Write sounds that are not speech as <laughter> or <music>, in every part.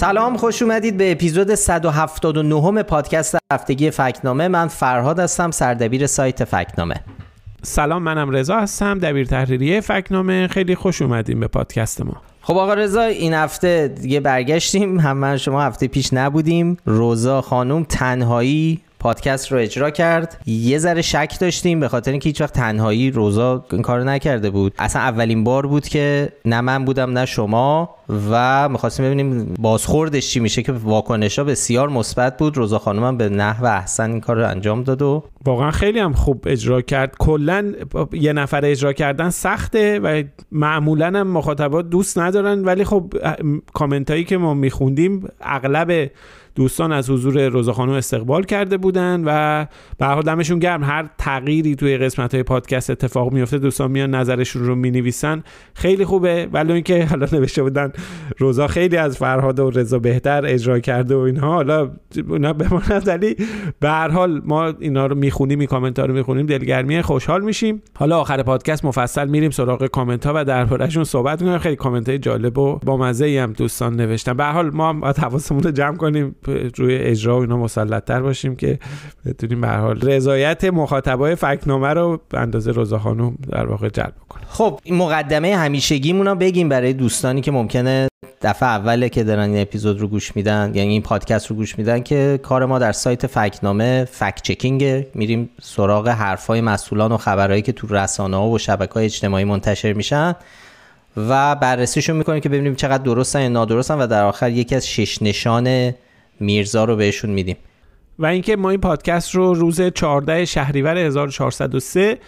سلام خوش اومدید به اپیزود 179 پادکست هفتگی فکنامه من فرهاد هستم سردبیر سایت فکنامه سلام منم رضا هستم دبیر تحریریه فکنامه خیلی خوش اومدیم به پادکست ما خب آقا رضا این هفته دیگه برگشتیم هم شما هفته پیش نبودیم روزا خانم تنهایی پادکست رو اجرا کرد یه ذره شک داشتیم به خاطر اینکه هیچ وقت تنهایی روزا این کار نکرده بود اصلا اولین بار بود که نه من بودم نه شما و میخواستیم ببینیم بازخوردش چی میشه که واکنش ها بسیار مثبت بود روزا خانم به نحو احسن این کار رو انجام داد و واقعا خیلی هم خوب اجرا کرد کلا یه نفر اجرا کردن سخته و معمولا هم مخاطبات دوست ندارن ولی خب کامنت هایی که ما میخوندیم اغلب دوستان از حضور روزا خانم استقبال کرده بودن و به حال دمشون گرم هر تغییری توی قسمت های پادکست اتفاق میفته دوستان میان نظرشون رو می نویسن خیلی خوبه ولی اینکه حالا نوشته بودن روزا خیلی از فرهاد و رضا بهتر اجرا کرده و اینها حالا اونا بماند علی به هر حال ما اینا رو میخونیم این کامنت ها رو میخونیم دلگرمی خوشحال میشیم حالا آخر پادکست مفصل میریم سراغ کامنت ها و دربارهشون صحبت میکنیم خیلی کامنت های جالب و با مزه هم دوستان نوشتن به هر حال ما هم حواسمون رو جمع کنیم روی اجرا و اینا مسلطتر باشیم که بتونیم به حال رضایت مخاطبای فکنامه رو به اندازه روزا خانم در واقع جلب کنیم خب این مقدمه همیشگیمون رو بگیم برای دوستانی که ممکنه دفعه اوله که دارن این اپیزود رو گوش میدن یعنی این پادکست رو گوش میدن که کار ما در سایت فکنامه فک چکینگ میریم سراغ حرفای مسئولان و خبرهایی که تو رسانه ها و شبکه های اجتماعی منتشر میشن و بررسیشون میکنیم که ببینیم چقدر درستن یا نادرستن و در آخر یکی از شش نشانه میرزا رو بهشون میدیم و اینکه ما این پادکست رو روز 14 شهریور 1403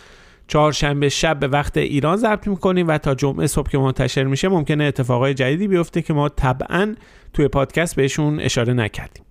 چهارشنبه شب به وقت ایران ضبط میکنیم و تا جمعه صبح که منتشر میشه ممکنه اتفاقای جدیدی بیفته که ما طبعا توی پادکست بهشون اشاره نکردیم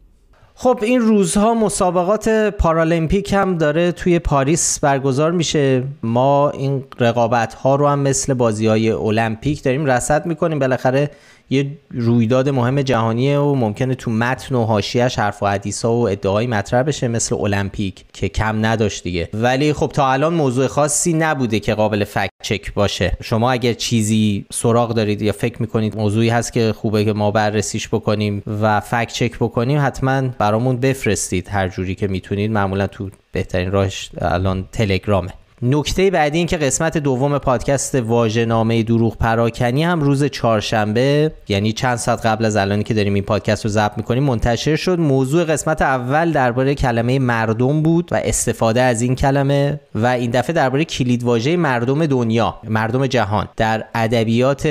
خب این روزها مسابقات پارالمپیک هم داره توی پاریس برگزار میشه ما این رقابت ها رو هم مثل بازی های المپیک داریم رصد میکنیم بالاخره یه رویداد مهم جهانیه و ممکنه تو متن و حاشیهش حرف و حدیثا و ادعایی مطرح بشه مثل المپیک که کم نداشت دیگه ولی خب تا الان موضوع خاصی نبوده که قابل فکت چک باشه شما اگر چیزی سراغ دارید یا فکر میکنید موضوعی هست که خوبه که ما بررسیش بکنیم و فکت چک بکنیم حتما برامون بفرستید هر جوری که میتونید معمولا تو بهترین راهش الان تلگرامه نکته بعدی این که قسمت دوم پادکست واژه نامه دروغ پراکنی هم روز چهارشنبه یعنی چند ساعت قبل از الانی که داریم این پادکست رو ضبط میکنیم منتشر شد موضوع قسمت اول درباره کلمه مردم بود و استفاده از این کلمه و این دفعه درباره کلید واژه مردم دنیا مردم جهان در ادبیات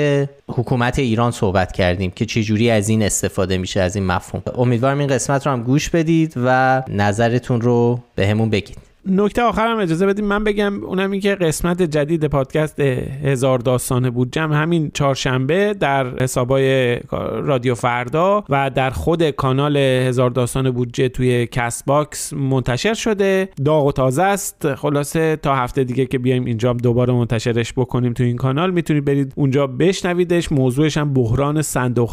حکومت ایران صحبت کردیم که چجوری از این استفاده میشه از این مفهوم امیدوارم این قسمت رو هم گوش بدید و نظرتون رو بهمون به بگید نکته آخرم اجازه بدیم من بگم اونم این که قسمت جدید پادکست هزار داستان بود همین چهارشنبه در حسابای رادیو فردا و در خود کانال هزار داستان بودجه توی کست باکس منتشر شده داغ و تازه است خلاصه تا هفته دیگه که بیایم اینجا دوباره منتشرش بکنیم توی این کانال میتونید برید اونجا بشنویدش موضوعش هم بحران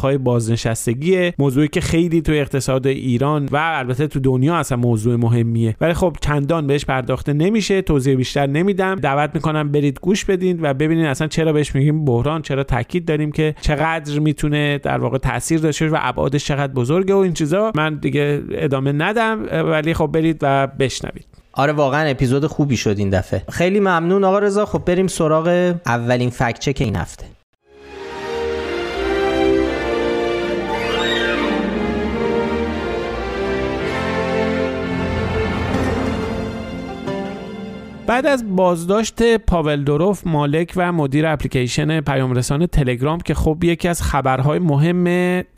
های بازنشستگیه موضوعی که خیلی توی اقتصاد ایران و البته تو دنیا اصلا موضوع مهمیه ولی خب چندان بهش پرداخته نمیشه توضیح بیشتر نمیدم دعوت میکنم برید گوش بدین و ببینین اصلا چرا بهش میگیم بحران چرا تاکید داریم که چقدر میتونه در واقع تاثیر داشته و ابعادش چقدر بزرگه و این چیزا من دیگه ادامه ندم ولی خب برید و بشنوید آره واقعا اپیزود خوبی شد این دفعه خیلی ممنون آقا رضا خب بریم سراغ اولین فکچک این هفته بعد از بازداشت پاول دوروف مالک و مدیر اپلیکیشن پیامرسان تلگرام که خب یکی از خبرهای مهم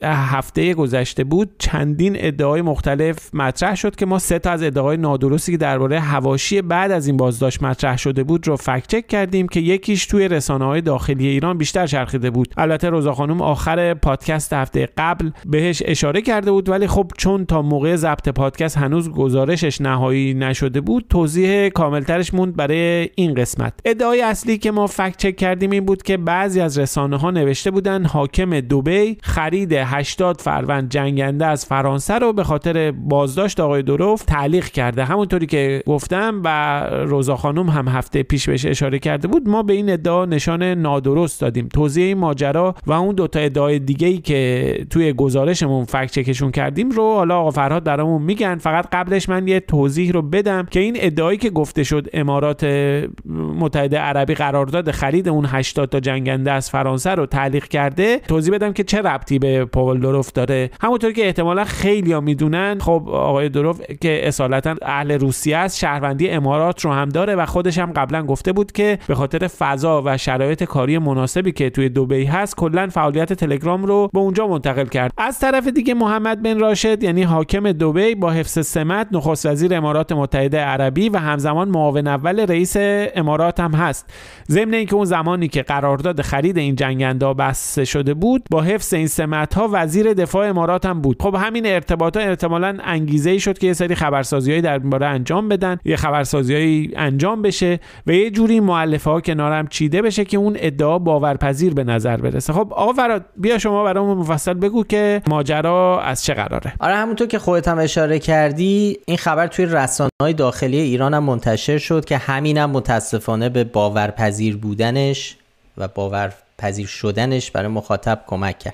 هفته گذشته بود چندین ادعای مختلف مطرح شد که ما سه تا از ادعای نادرستی که درباره هواشی بعد از این بازداشت مطرح شده بود رو فکت چک کردیم که یکیش توی رسانه های داخلی ایران بیشتر چرخیده بود البته روزا خانم آخر پادکست هفته قبل بهش اشاره کرده بود ولی خب چون تا موقع ضبط پادکست هنوز گزارشش نهایی نشده بود توضیح کاملترش موند برای این قسمت ادعای اصلی که ما فکت چک کردیم این بود که بعضی از رسانه ها نوشته بودند حاکم دوبی خرید 80 فروند جنگنده از فرانسه رو به خاطر بازداشت آقای دروف تعلیق کرده همونطوری که گفتم و روزا خانم هم هفته پیش بهش اشاره کرده بود ما به این ادعا نشان نادرست دادیم توضیح این ماجرا و اون دوتا ادعای دیگه ای که توی گزارشمون فکت چکشون کردیم رو حالا آقا فرهاد برامون میگن فقط قبلش من یه توضیح رو بدم که این ادعایی که گفته شد امارات متحده عربی قرارداد خرید اون 80 تا جنگنده از فرانسه رو تعلیق کرده توضیح بدم که چه ربطی به پاول دروف داره همونطور که احتمالا ها میدونن خب آقای دروف که اصالتا اهل روسیه است شهروندی امارات رو هم داره و خودش هم قبلا گفته بود که به خاطر فضا و شرایط کاری مناسبی که توی دبی هست کلا فعالیت تلگرام رو به اونجا منتقل کرد از طرف دیگه محمد بن راشد یعنی حاکم دبی با حفظ سمت نخست وزیر امارات متحده عربی و همزمان معاون اول رئیس امارات هم هست ضمن اینکه اون زمانی که قرارداد خرید این ها بسته شده بود با حفظ این سمت ها وزیر دفاع امارات هم بود خب همین ارتباط ها احتمالا انگیزه ای شد که یه سری خبرسازیهایی در این باره انجام بدن یه خبرسازیهایی انجام بشه و یه جوری مؤلفه ها کنارم چیده بشه که اون ادعا باورپذیر به نظر برسه خب آقا فراد بیا شما برام مفصل بگو که ماجرا از چه قراره آره همونطور که خودت هم اشاره کردی این خبر توی رسانه‌های داخلی ایران هم منتشر شد که همینم متاسفانه به باورپذیر بودنش و باورپذیر شدنش برای مخاطب کمک کرد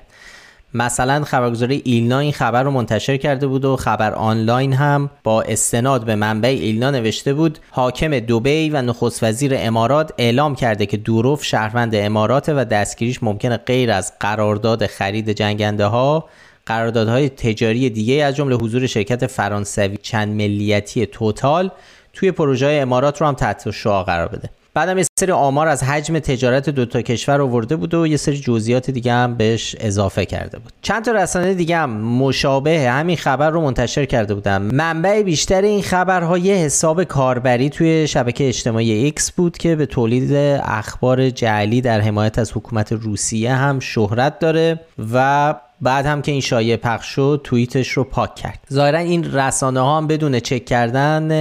مثلا خبرگزاری ایلنا این خبر رو منتشر کرده بود و خبر آنلاین هم با استناد به منبع ایلنا نوشته بود حاکم دوبی و نخست وزیر امارات اعلام کرده که دوروف شهروند امارات و دستگیریش ممکن غیر از قرارداد خرید جنگنده ها قراردادهای تجاری دیگه از جمله حضور شرکت فرانسوی چند ملیتی توتال توی پروژه های امارات رو هم تحت شعا قرار بده بعدم یه سری آمار از حجم تجارت دوتا کشور آورده بود و یه سری جزئیات دیگه هم بهش اضافه کرده بود چند تا رسانه دیگه هم مشابه همین خبر رو منتشر کرده بودن منبع بیشتر این خبرها یه حساب کاربری توی شبکه اجتماعی ایکس بود که به تولید اخبار جعلی در حمایت از حکومت روسیه هم شهرت داره و بعد هم که این شایعه پخش شد توییتش رو پاک کرد ظاهرا این رسانه ها هم بدون چک کردن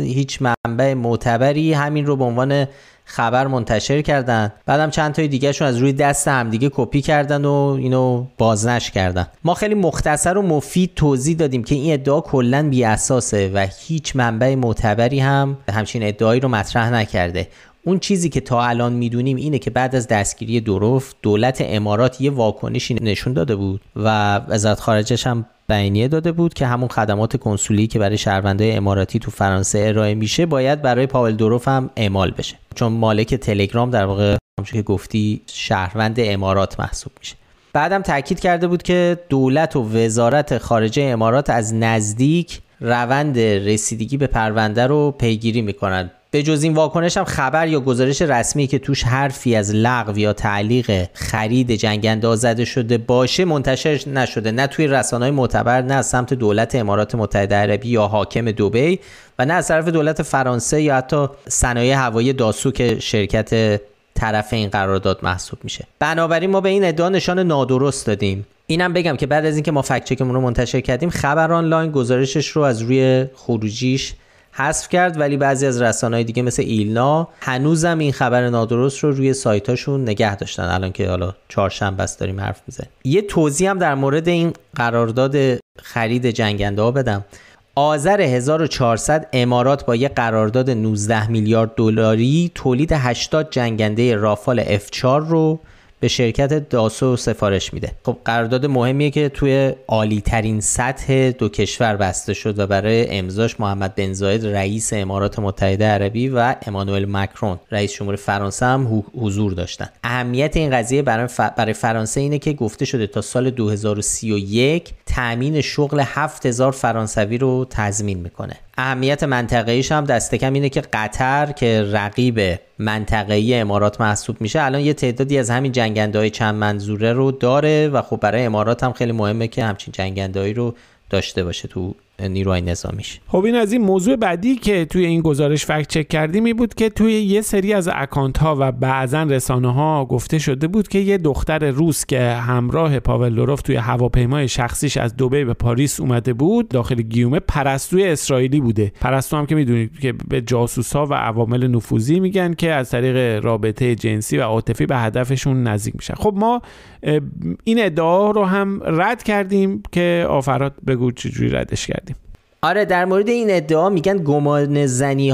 هیچ منبع معتبری همین رو به عنوان خبر منتشر کردن بعدم چند تای دیگهشون از روی دست همدیگه کپی کردن و اینو بازنش کردن ما خیلی مختصر و مفید توضیح دادیم که این ادعا کلا بی اساسه و هیچ منبع معتبری هم همچین ادعایی رو مطرح نکرده اون چیزی که تا الان میدونیم اینه که بعد از دستگیری دروف دولت امارات یه واکنشی نشون داده بود و وزارت خارجش هم بیانیه داده بود که همون خدمات کنسولی که برای شهروندای اماراتی تو فرانسه ارائه میشه باید برای پاول دروف هم اعمال بشه چون مالک تلگرام در واقع همونجور که گفتی شهروند امارات محسوب میشه بعدم تاکید کرده بود که دولت و وزارت خارجه امارات از نزدیک روند رسیدگی به پرونده رو پیگیری میکنند. به جز این واکنش هم خبر یا گزارش رسمی که توش حرفی از لغو یا تعلیق خرید جنگنده زده شده باشه منتشر نشده نه توی رسانه‌های معتبر نه از سمت دولت امارات متحده عربی یا حاکم دبی و نه از طرف دولت فرانسه یا حتی صنایع هوایی داسو که شرکت طرف این قرارداد محسوب میشه بنابراین ما به این ادعا نشان نادرست دادیم اینم بگم که بعد از اینکه ما فکت رو منتشر کردیم خبر آنلاین گزارشش رو از روی خروجیش حذف کرد ولی بعضی از رسانه‌های دیگه مثل ایلنا هنوزم این خبر نادرست رو روی سایتاشون نگه داشتن الان که حالا چهارشنبه است داریم حرف میزنیم یه توضیح هم در مورد این قرارداد خرید جنگنده ها بدم آذر 1400 امارات با یه قرارداد 19 میلیارد دلاری تولید 80 جنگنده رافال F4 رو به شرکت داسو سفارش میده خب قرارداد مهمیه که توی عالی ترین سطح دو کشور بسته شد و برای امضاش محمد بن زاید رئیس امارات متحده عربی و امانوئل مکرون رئیس جمهور فرانسه هم حضور داشتن اهمیت این قضیه برای, برای فرانسه اینه که گفته شده تا سال 2031 تامین شغل 7000 فرانسوی رو تضمین میکنه اهمیت منطقه‌ایش هم دست کم اینه که قطر که رقیب ای امارات محسوب میشه الان یه تعدادی از همین های چند منظوره رو داره و خب برای امارات هم خیلی مهمه که همچین جنگنده‌ای رو داشته باشه تو نیروهای نظامیش خب این از این موضوع بعدی که توی این گزارش فکت چک کردیم این بود که توی یه سری از اکانت ها و بعضا رسانه ها گفته شده بود که یه دختر روس که همراه پاول لوروف توی هواپیمای شخصیش از دبی به پاریس اومده بود داخل گیومه پرستوی اسرائیلی بوده پرستو هم که میدونید که به جاسوس ها و عوامل نفوذی میگن که از طریق رابطه جنسی و عاطفی به هدفشون نزدیک میشن خب ما این ادعا رو هم رد کردیم که آفرات بگو چجوری ردش کردیم آره در مورد این ادعا میگن گمان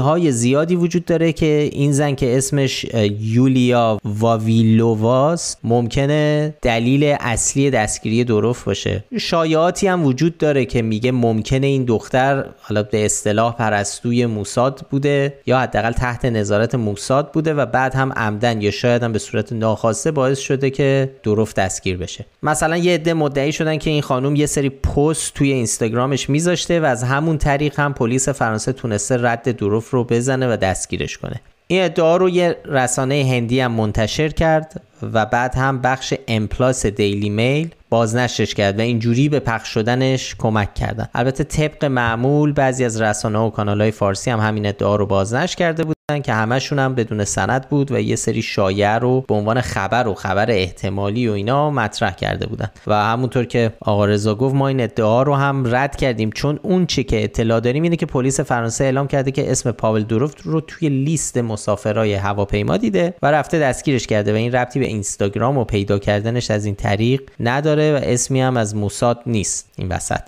های زیادی وجود داره که این زن که اسمش یولیا واویلوواست ممکنه دلیل اصلی دستگیری دروف باشه شایعاتی هم وجود داره که میگه ممکنه این دختر حالا به اصطلاح پرستوی موساد بوده یا حداقل تحت نظارت موساد بوده و بعد هم عمدن یا شاید هم به صورت ناخواسته باعث شده که دروف دستگیر بشه مثلا یه عده مدعی شدن که این خانم یه سری پست توی اینستاگرامش میذاشته و از هم همون طریق هم پلیس فرانسه تونسته رد دروف رو بزنه و دستگیرش کنه این ادعا رو یه رسانه هندی هم منتشر کرد و بعد هم بخش امپلاس دیلی میل بازنشرش کرد و اینجوری به پخش شدنش کمک کردن البته طبق معمول بعضی از رسانه و کانال های فارسی هم همین ادعا رو بازنش کرده بود که همشون هم بدون سند بود و یه سری شایعه رو به عنوان خبر و خبر احتمالی و اینا مطرح کرده بودن و همونطور که آقا رضا گفت ما این ادعا رو هم رد کردیم چون اون چی که اطلاع داریم اینه که پلیس فرانسه اعلام کرده که اسم پاول دروفت رو توی لیست مسافرای هواپیما دیده و رفته دستگیرش کرده و این ربطی به اینستاگرام و پیدا کردنش از این طریق نداره و اسمی هم از موساد نیست این وسط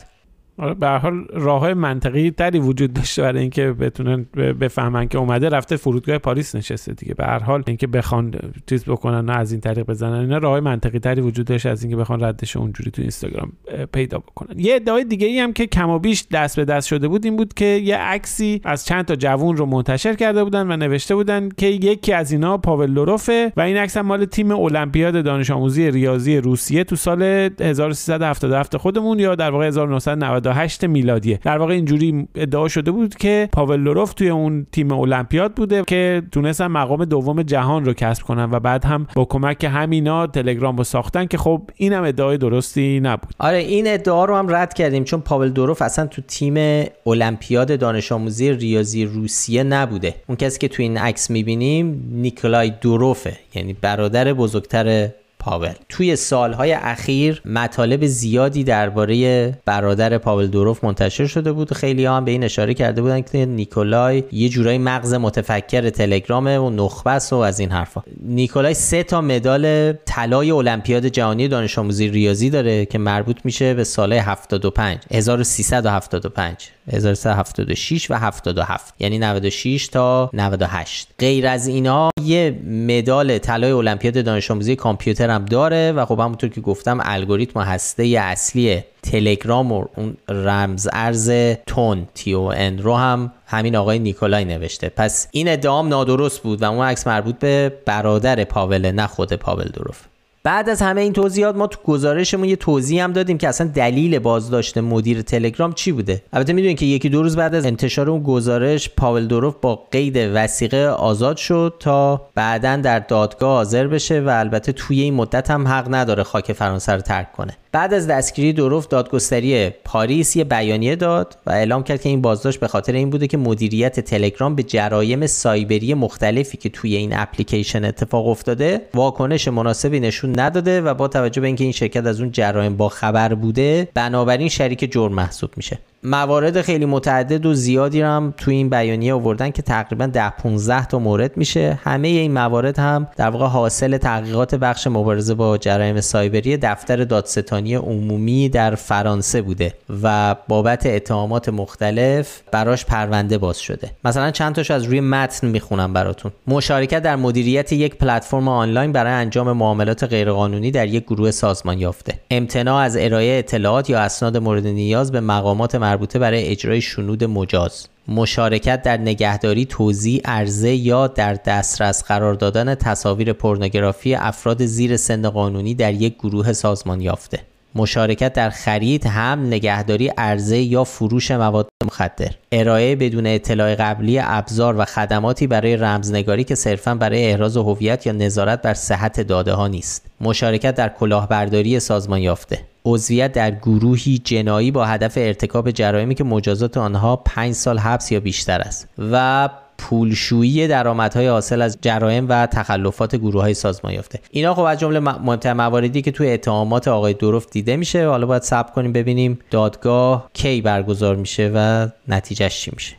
آره، به حال راه های منطقی تری وجود داشته برای اینکه بتونن بفهمن که اومده رفته فرودگاه پاریس نشسته دیگه به هر حال اینکه بخوان چیز بکنن نه از این طریق بزنن اینا راههای منطقی تری وجود داشت از اینکه بخوان ردش اونجوری تو اینستاگرام پیدا بکنن یه ادعای دیگه ای هم که و بیش دست به دست شده بود این بود که یه عکسی از چند تا جوون رو منتشر کرده بودن و نوشته بودن که یکی از اینا پاول لوروفه و این عکس مال تیم المپیاد دانش آموزی ریاضی روسیه تو سال 1377 خودمون یا در واقع 1990 98 میلادی. در واقع اینجوری ادعا شده بود که پاول لوروف توی اون تیم المپیاد بوده که تونستن مقام دوم جهان رو کسب کنن و بعد هم با کمک همینا تلگرام رو ساختن که خب اینم ادعای درستی نبود آره این ادعا رو هم رد کردیم چون پاول دوروف اصلا تو تیم المپیاد دانش آموزی ریاضی روسیه نبوده اون کسی که تو این عکس میبینیم نیکلای دوروفه یعنی برادر بزرگتر پاول توی سالهای اخیر مطالب زیادی درباره برادر پاول دوروف منتشر شده بود خیلی هم به این اشاره کرده بودن که نیکولای یه جورایی مغز متفکر تلگرامه و نخبس و از این حرفا نیکولای سه تا مدال طلای المپیاد جهانی دانش آموزی ریاضی داره که مربوط میشه به سال 75 1375 1376 و 77 یعنی 96 تا 98 غیر از اینا یه مدال طلای المپیاد دانش آموزی کامپیوتر هم داره و خب همونطور که گفتم الگوریتم هسته اصلی تلگرام و اون رمز ارز تون تی او رو هم همین آقای نیکولای نوشته پس این ادعام نادرست بود و اون عکس مربوط به برادر پاوله نه خود پاول دروف بعد از همه این توضیحات ما تو گزارشمون یه توضیح هم دادیم که اصلا دلیل بازداشت مدیر تلگرام چی بوده البته میدونید که یکی دو روز بعد از انتشار اون گزارش پاول دوروف با قید وسیقه آزاد شد تا بعدا در دادگاه حاضر بشه و البته توی این مدت هم حق نداره خاک فرانسه رو ترک کنه بعد از دستگیری دروف دادگستری پاریس یه بیانیه داد و اعلام کرد که این بازداشت به خاطر این بوده که مدیریت تلگرام به جرایم سایبری مختلفی که توی این اپلیکیشن اتفاق افتاده واکنش مناسبی نشون نداده و با توجه به اینکه این شرکت از اون جرایم با خبر بوده بنابراین شریک جرم محسوب میشه موارد خیلی متعدد و زیادی رو هم توی این بیانیه آوردن که تقریبا ده 15 تا مورد میشه همه این موارد هم در واقع حاصل تحقیقات بخش مبارزه با جرایم سایبری دفتر دادستانی عمومی در فرانسه بوده و بابت اتهامات مختلف براش پرونده باز شده مثلا چند تاش از روی متن میخونم براتون مشارکت در مدیریت یک پلتفرم آنلاین برای انجام معاملات غیرقانونی در یک گروه سازمان یافته امتناع از ارائه اطلاعات یا اسناد مورد نیاز به مقامات مربوطه برای اجرای شنود مجاز مشارکت در نگهداری توزیع عرضه یا در دسترس قرار دادن تصاویر پرنگرافی افراد زیر سن قانونی در یک گروه سازمان یافته مشارکت در خرید هم نگهداری عرضه یا فروش مواد مخدر ارائه بدون اطلاع قبلی ابزار و خدماتی برای رمزنگاری که صرفا برای احراز هویت یا نظارت بر صحت داده ها نیست مشارکت در کلاهبرداری سازمان یافته عضویت در گروهی جنایی با هدف ارتکاب جرائمی که مجازات آنها 5 سال حبس یا بیشتر است و پولشویی درآمدهای حاصل از جرائم و تخلفات گروه های سازمان یافته اینا خب از جمله مهمتر مواردی که توی اتهامات آقای دروف دیده میشه حالا باید صبر کنیم ببینیم دادگاه کی برگزار میشه و نتیجهش چی میشه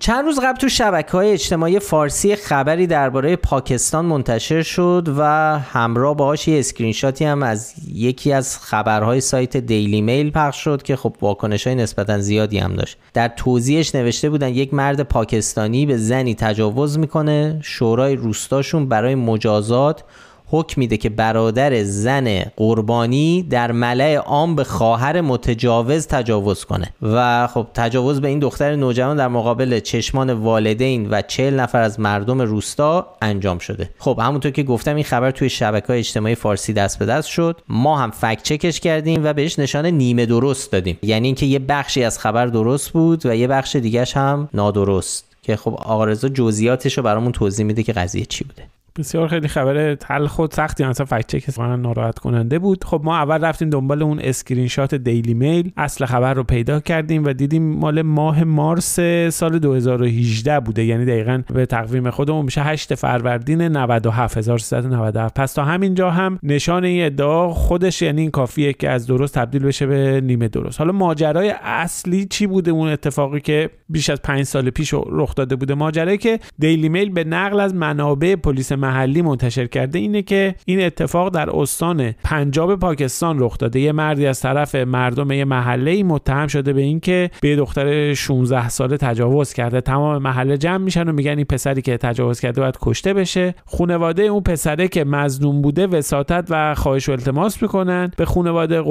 چند روز قبل تو شبکه های اجتماعی فارسی خبری درباره پاکستان منتشر شد و همراه باهاش یه اسکرین هم از یکی از خبرهای سایت دیلی میل پخش شد که خب واکنش های نسبتا زیادی هم داشت در توضیحش نوشته بودن یک مرد پاکستانی به زنی تجاوز میکنه شورای روستاشون برای مجازات حکم میده که برادر زن قربانی در ملع عام به خواهر متجاوز تجاوز کنه و خب تجاوز به این دختر نوجوان در مقابل چشمان والدین و چهل نفر از مردم روستا انجام شده خب همونطور که گفتم این خبر توی شبکه های اجتماعی فارسی دست به دست شد ما هم فکت چکش کردیم و بهش نشان نیمه درست دادیم یعنی اینکه یه بخشی از خبر درست بود و یه بخش دیگهش هم نادرست که خب آقا رضا جزئیاتش رو برامون توضیح میده که قضیه چی بوده بسیار خیلی خبر تل خود سختی اصلا فکت چک من ناراحت کننده بود خب ما اول رفتیم دنبال اون اسکرین شات دیلی میل اصل خبر رو پیدا کردیم و دیدیم مال ماه مارس سال 2018 بوده یعنی دقیقا به تقویم خودمون میشه 8 فروردین 97 پس تا همینجا هم نشان این ادعا خودش یعنی این کافیه که از درست تبدیل بشه به نیمه درست حالا ماجرای اصلی چی بوده اون اتفاقی که بیش از 5 سال پیش رخ داده بوده ماجرایی که دیلی میل به نقل از منابع پلیس محلی منتشر کرده اینه که این اتفاق در استان پنجاب پاکستان رخ داده یه مردی از طرف مردم یه محله متهم شده به اینکه به دختر 16 ساله تجاوز کرده تمام محله جمع میشن و میگن این پسری که تجاوز کرده باید کشته بشه خونواده اون پسره که مظلوم بوده وساطت و خواهش و التماس میکنن به خونواده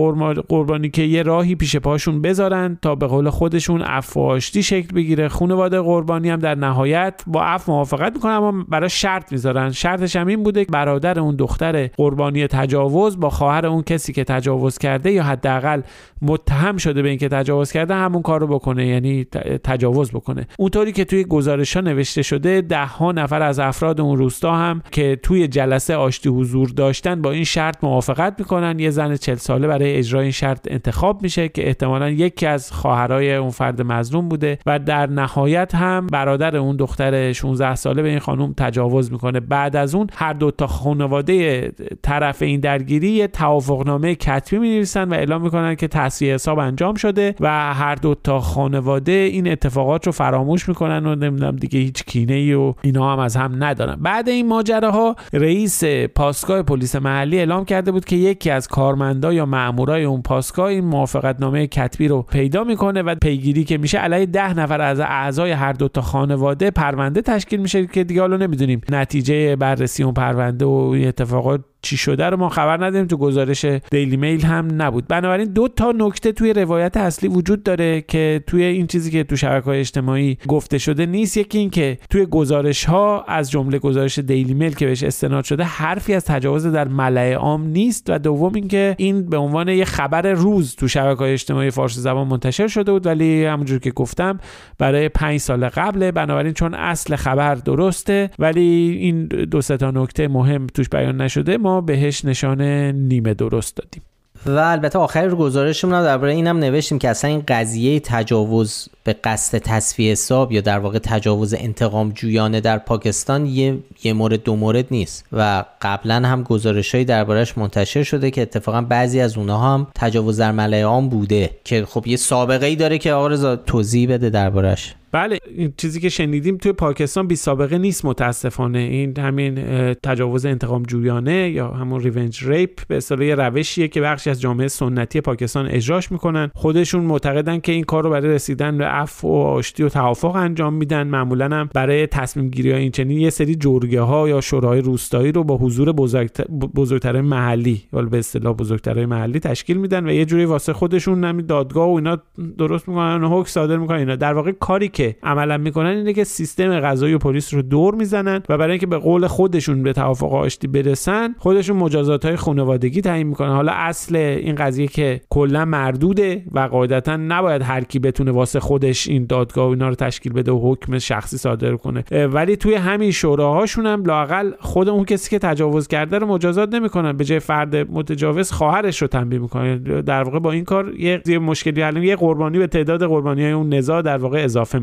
قربانی که یه راهی پیش پاشون بذارن تا به قول خودشون افواشتی شکل بگیره خانواده قربانی هم در نهایت با اف موافقت میکنن اما برای شرط میذارن شرطش هم این بوده که برادر اون دختر قربانی تجاوز با خواهر اون کسی که تجاوز کرده یا حداقل متهم شده به اینکه تجاوز کرده همون کار رو بکنه یعنی تجاوز بکنه اونطوری که توی گزارش ها نوشته شده ده ها نفر از افراد اون روستا هم که توی جلسه آشتی حضور داشتن با این شرط موافقت میکنن یه زن 40 ساله برای اجرای این شرط انتخاب میشه که احتمالا یکی از خواهرای اون فرد مظلوم بوده و در نهایت هم برادر اون دختر 16 ساله به این خانم تجاوز میکنه بعد از اون هر دو تا خانواده طرف این درگیری یه توافقنامه کتبی می نویسن و اعلام میکنن که تصویه حساب انجام شده و هر دو تا خانواده این اتفاقات رو فراموش میکنن و نمیدونم دیگه هیچ کینه ای و اینا هم از هم ندارن بعد این ماجراها رئیس پاسگاه پلیس محلی اعلام کرده بود که یکی از کارمندا یا مامورای اون پاسگاه این موافقت نامه کتبی رو پیدا میکنه و پیگیری که میشه علیه ده نفر از اعضای هر دو تا خانواده پرونده تشکیل میشه که دیگه حالا نمیدونیم نتیجه بررسی اون پرونده و این اتفاقات چی شده رو ما خبر نداریم تو گزارش دیلی میل هم نبود بنابراین دو تا نکته توی روایت اصلی وجود داره که توی این چیزی که تو شبکه اجتماعی گفته شده نیست یکی این که توی گزارش ها از جمله گزارش دیلی میل که بهش استناد شده حرفی از تجاوز در ملعه عام نیست و دوم اینکه این به عنوان یه خبر روز تو شبکه اجتماعی فارس زبان منتشر شده بود ولی همونجور که گفتم برای پنج سال قبله بنابراین چون اصل خبر درسته ولی این دو تا نکته مهم توش بیان نشده بهش نشانه نیمه درست دادیم و البته آخر گزارشمون هم درباره اینم نوشتیم که اصلا این قضیه تجاوز به قصد تصفیه حساب یا در واقع تجاوز انتقام جویانه در پاکستان یه, یه مورد دو مورد نیست و قبلا هم گزارشهایی دربارهش منتشر شده که اتفاقا بعضی از اونها هم تجاوز در ملعه بوده که خب یه سابقه ای داره که آقا رضا توضیح بده دربارهش بله این چیزی که شنیدیم توی پاکستان بی سابقه نیست متاسفانه این همین تجاوز انتقام جویانه یا همون ریونج ریپ به اصطلاح روشیه که بخشی از جامعه سنتی پاکستان اجراش میکنن خودشون معتقدن که این کار رو برای رسیدن به عفو و آشتی و توافق انجام میدن معمولا هم برای تصمیم گیری این چنین یه سری جرگه ها یا شورای روستایی رو با حضور بزرگتر محلی یا به اصطلاح بزرگترهای محلی تشکیل میدن و یه جوری واسه خودشون نمی دادگاه و اینا درست میکنن حکم صادر میکنن در واقع کاری که عملا میکنن اینه که سیستم غذایی و پلیس رو دور میزنن و برای اینکه به قول خودشون به توافق آشتی برسن خودشون مجازات های خانوادگی تعیین میکنن حالا اصل این قضیه که کلا مردوده و قاعدتا نباید هر کی بتونه واسه خودش این دادگاه و اینا رو تشکیل بده و حکم شخصی صادر کنه ولی توی همین شوراهاشون هم لاقل خود اون کسی که تجاوز کرده رو مجازات نمیکنن به جای فرد متجاوز خواهرش رو تنبیه میکنن در واقع با این کار یه مشکلی حل یعنی یه قربانی به تعداد قربانی اون نزاع در واقع اضافه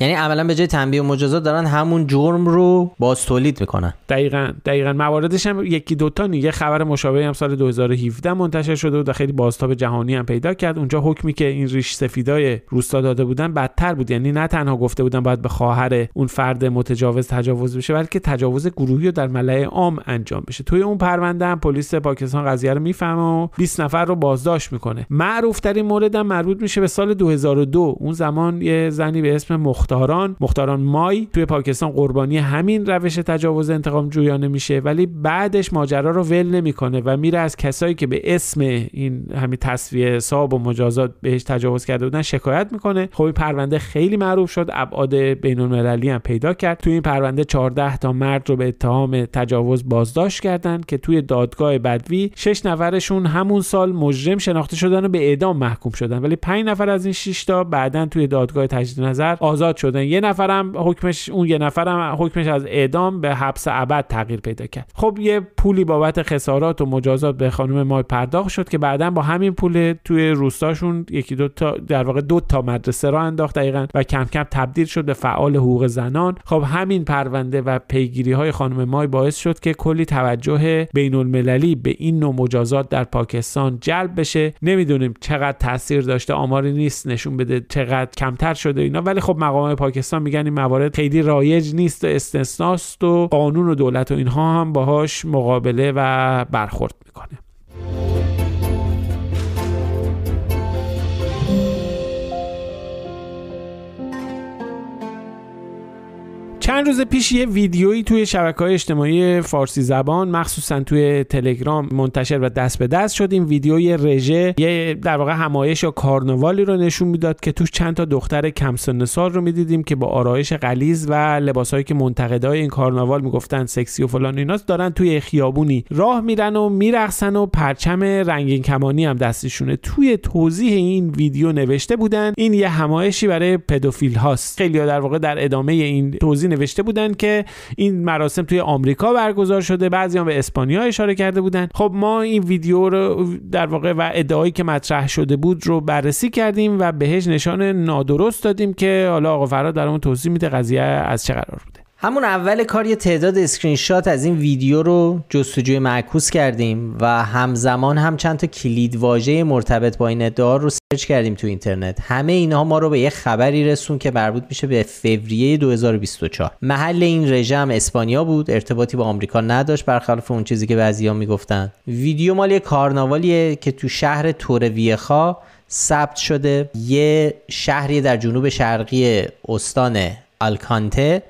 یعنی عملا به جای تنبیه و مجازات دارن همون جرم رو باز تولید میکنن دقیقا دقیقا مواردش هم یکی دوتا یه خبر مشابه هم سال 2017 منتشر شده و خیلی بازتاب جهانی هم پیدا کرد اونجا حکمی که این ریش سفیدای روستا داده بودن بدتر بود یعنی نه تنها گفته بودن باید به خواهر اون فرد متجاوز تجاوز بشه بلکه تجاوز گروهی رو در ملای عام انجام بشه توی اون پرونده هم پلیس پاکستان قضیه رو میفهمه و 20 نفر رو بازداشت میکنه معروف ترین مورد هم مربوط میشه به سال 2002 اون زمان یه زنی به اسم مخت مختاران مختاران مای توی پاکستان قربانی همین روش تجاوز انتقام جویانه میشه ولی بعدش ماجرا رو ول نمیکنه و میره از کسایی که به اسم این همین تصویه حساب و مجازات بهش تجاوز کرده بودن شکایت میکنه خب این پرونده خیلی معروف شد ابعاد بین المللی هم پیدا کرد توی این پرونده 14 تا مرد رو به اتهام تجاوز بازداشت کردند که توی دادگاه بدوی 6 نفرشون همون سال مجرم شناخته شدن و به اعدام محکوم شدن ولی 5 نفر از این 6 تا بعدا توی دادگاه تجدید نظر آزاد شدن یه نفرم حکمش اون یه نفرم حکمش از اعدام به حبس ابد تغییر پیدا کرد خب یه پولی بابت خسارات و مجازات به خانم مای پرداخت شد که بعدا با همین پول توی روستاشون یکی دو تا در واقع دو تا مدرسه را انداخت دقیقا و کم کم تبدیل شد به فعال حقوق زنان خب همین پرونده و پیگیری های خانم مای باعث شد که کلی توجه بین المللی به این نوع مجازات در پاکستان جلب بشه نمیدونیم چقدر تاثیر داشته آماری نیست نشون بده چقدر کمتر شده اینا ولی خب مقام پاکستان میگن این موارد خیلی رایج نیست و استثناست و قانون و دولت و اینها هم باهاش مقابله و برخورد میکنه چند روز پیش یه ویدیویی توی شبکه های اجتماعی فارسی زبان مخصوصا توی تلگرام منتشر و دست به دست شد این ویدیوی رژه یه در واقع همایش یا کارنوالی رو نشون میداد که توش چند تا دختر کم سن سال رو میدیدیم که با آرایش غلیظ و لباسهایی که منتقدای این کارناوال میگفتن سکسی و فلان و ایناست دارن توی خیابونی راه میرن و میرقصن و پرچم رنگین کمانی هم دستشونه توی توضیح این ویدیو نوشته بودن این یه همایشی برای پدوفیل هاست خیلی در واقع در ادامه این توضیح نوشته بودن که این مراسم توی آمریکا برگزار شده بعضی هم به اسپانیا اشاره کرده بودن خب ما این ویدیو رو در واقع و ادعایی که مطرح شده بود رو بررسی کردیم و بهش نشان نادرست دادیم که حالا آقا فراد برامون توضیح میده قضیه از چه قرار بود همون اول کار یه تعداد اسکرین شات از این ویدیو رو جستجوی معکوس کردیم و همزمان هم چند تا کلید واژه مرتبط با این ادعا رو سرچ کردیم تو اینترنت همه اینها ما رو به یه خبری رسون که مربوط میشه به فوریه 2024 محل این رژم اسپانیا بود ارتباطی با آمریکا نداشت برخلاف اون چیزی که بعضیا میگفتن ویدیو مال یه کارناوالیه که تو شهر تورویخا ثبت شده یه شهری در جنوب شرقی استان آلکانته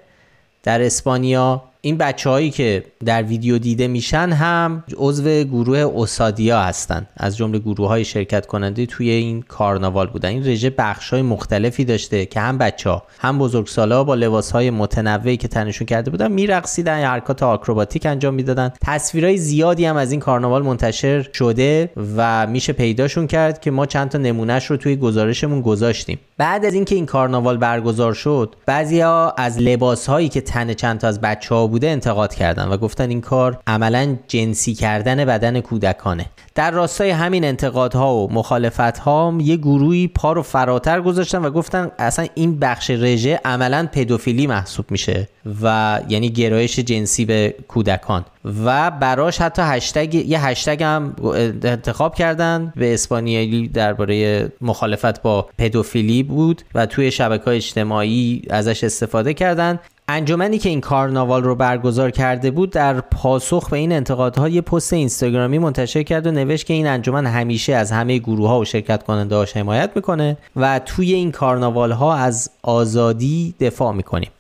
در اسپانیا این بچه هایی که در ویدیو دیده میشن هم عضو گروه اوسادیا هستن از جمله گروه های شرکت کننده توی این کارناوال بودن این رژه بخش های مختلفی داشته که هم بچه ها هم ها با لباس های متنوعی که تنشون کرده بودن میرقصیدن حرکات آکروباتیک انجام میدادن تصویرهای زیادی هم از این کارناوال منتشر شده و میشه پیداشون کرد که ما چند تا نمونهش رو توی گزارشمون گذاشتیم بعد از اینکه این کارناوال برگزار شد بعضیا از لباس هایی که تن چند تا از بچه ها بوده انتقاد کردن و گفتن این کار عملا جنسی کردن بدن کودکانه در راستای همین انتقادها و مخالفت ها یه گروهی پا رو فراتر گذاشتن و گفتن اصلا این بخش رژه عملا پدوفیلی محسوب میشه و یعنی گرایش جنسی به کودکان و براش حتی هشتگ یه هشتگ هم انتخاب کردن به اسپانیایی درباره مخالفت با پدوفیلی بود و توی شبکه اجتماعی ازش استفاده کردن انجمنی که این کارناوال رو برگزار کرده بود در پاسخ به این انتقادها یه پست اینستاگرامی منتشر کرد و نوشت که این انجمن همیشه از همه گروه ها و شرکت کننده هاش حمایت میکنه و توی این کارناوال ها از آزادی دفاع میکنیم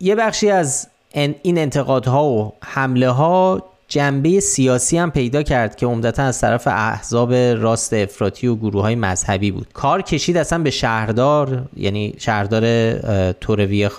یه بخشی از این انتقادها و حمله ها جنبه سیاسی هم پیدا کرد که عمدتا از طرف احزاب راست افراطی و گروه های مذهبی بود کار کشید اصلا به شهردار یعنی شهردار تورویه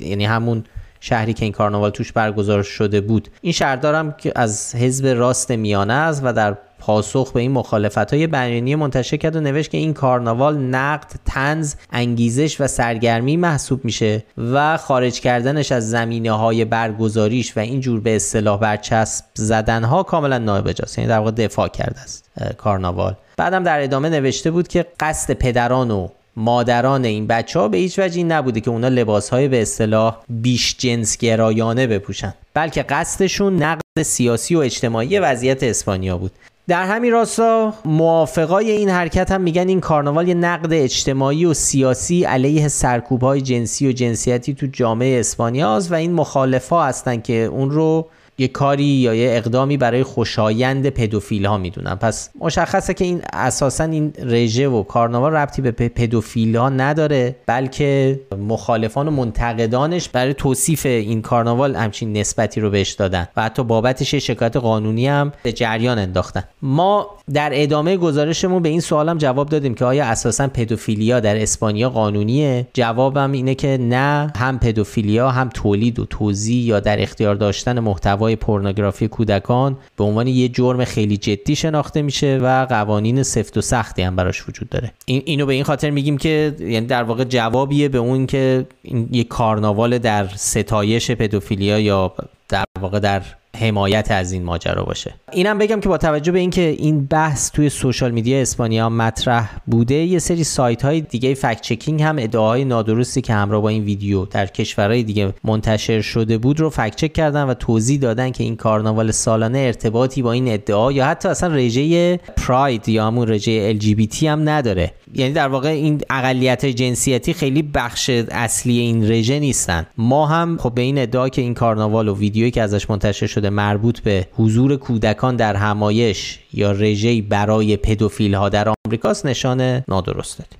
یعنی همون شهری که این کارناوال توش برگزار شده بود این شهردار هم که از حزب راست میانه است و در پاسخ به این مخالفت های بیانیه منتشر کرد و نوشت که این کارناوال نقد، تنز، انگیزش و سرگرمی محسوب میشه و خارج کردنش از زمینه های برگزاریش و اینجور به اصطلاح برچسب زدن ها کاملا نابجاست یعنی در واقع دفاع کرده است کارناوال بعدم در ادامه نوشته بود که قصد پدران و مادران این بچه ها به هیچ وجه این نبوده که اونا لباس های به اصطلاح بیش گرایانه بپوشن بلکه قصدشون نقد سیاسی و اجتماعی وضعیت اسپانیا بود در همین راستا موافقای این حرکت هم میگن این کارناوال یه نقد اجتماعی و سیاسی علیه سرکوب های جنسی و جنسیتی تو جامعه اسپانیا و این مخالفا هستن که اون رو یه کاری یا یه اقدامی برای خوشایند پدوفیل ها میدونن پس مشخصه که این اساسا این رژه و کارناوال ربطی به پدوفیل ها نداره بلکه مخالفان و منتقدانش برای توصیف این کارناوال همچین نسبتی رو بهش دادن و حتی بابتش شکایت قانونی هم به جریان انداختن ما در ادامه گزارشمون به این سوالم جواب دادیم که آیا اساسا پدوفیلیا در اسپانیا قانونیه جوابم اینه که نه هم پدوفیلیا هم تولید و توزیع یا در اختیار داشتن محتوا محتوای پورنوگرافی کودکان به عنوان یه جرم خیلی جدی شناخته میشه و قوانین سفت و سختی هم براش وجود داره این اینو به این خاطر میگیم که یعنی در واقع جوابیه به اون که یه کارناوال در ستایش پدوفیلیا یا در واقع در حمایت از این ماجرا باشه اینم بگم که با توجه به اینکه این بحث توی سوشال میدیا اسپانیا مطرح بوده یه سری سایت های دیگه فکت چکینگ هم ادعای نادرستی که همراه با این ویدیو در کشورهای دیگه منتشر شده بود رو فکت چک کردن و توضیح دادن که این کارناوال سالانه ارتباطی با این ادعا یا حتی اصلا رژه پراید یا همون رژه LGBT هم نداره یعنی در واقع این اقلیت جنسیتی خیلی بخش اصلی این رژه نیستن ما هم خب به این ادعا که این کارناوال و ویدیویی که ازش منتشر شده شده مربوط به حضور کودکان در همایش یا رژه برای پدوفیل ها در آمریکاست نشانه نادرست دادیم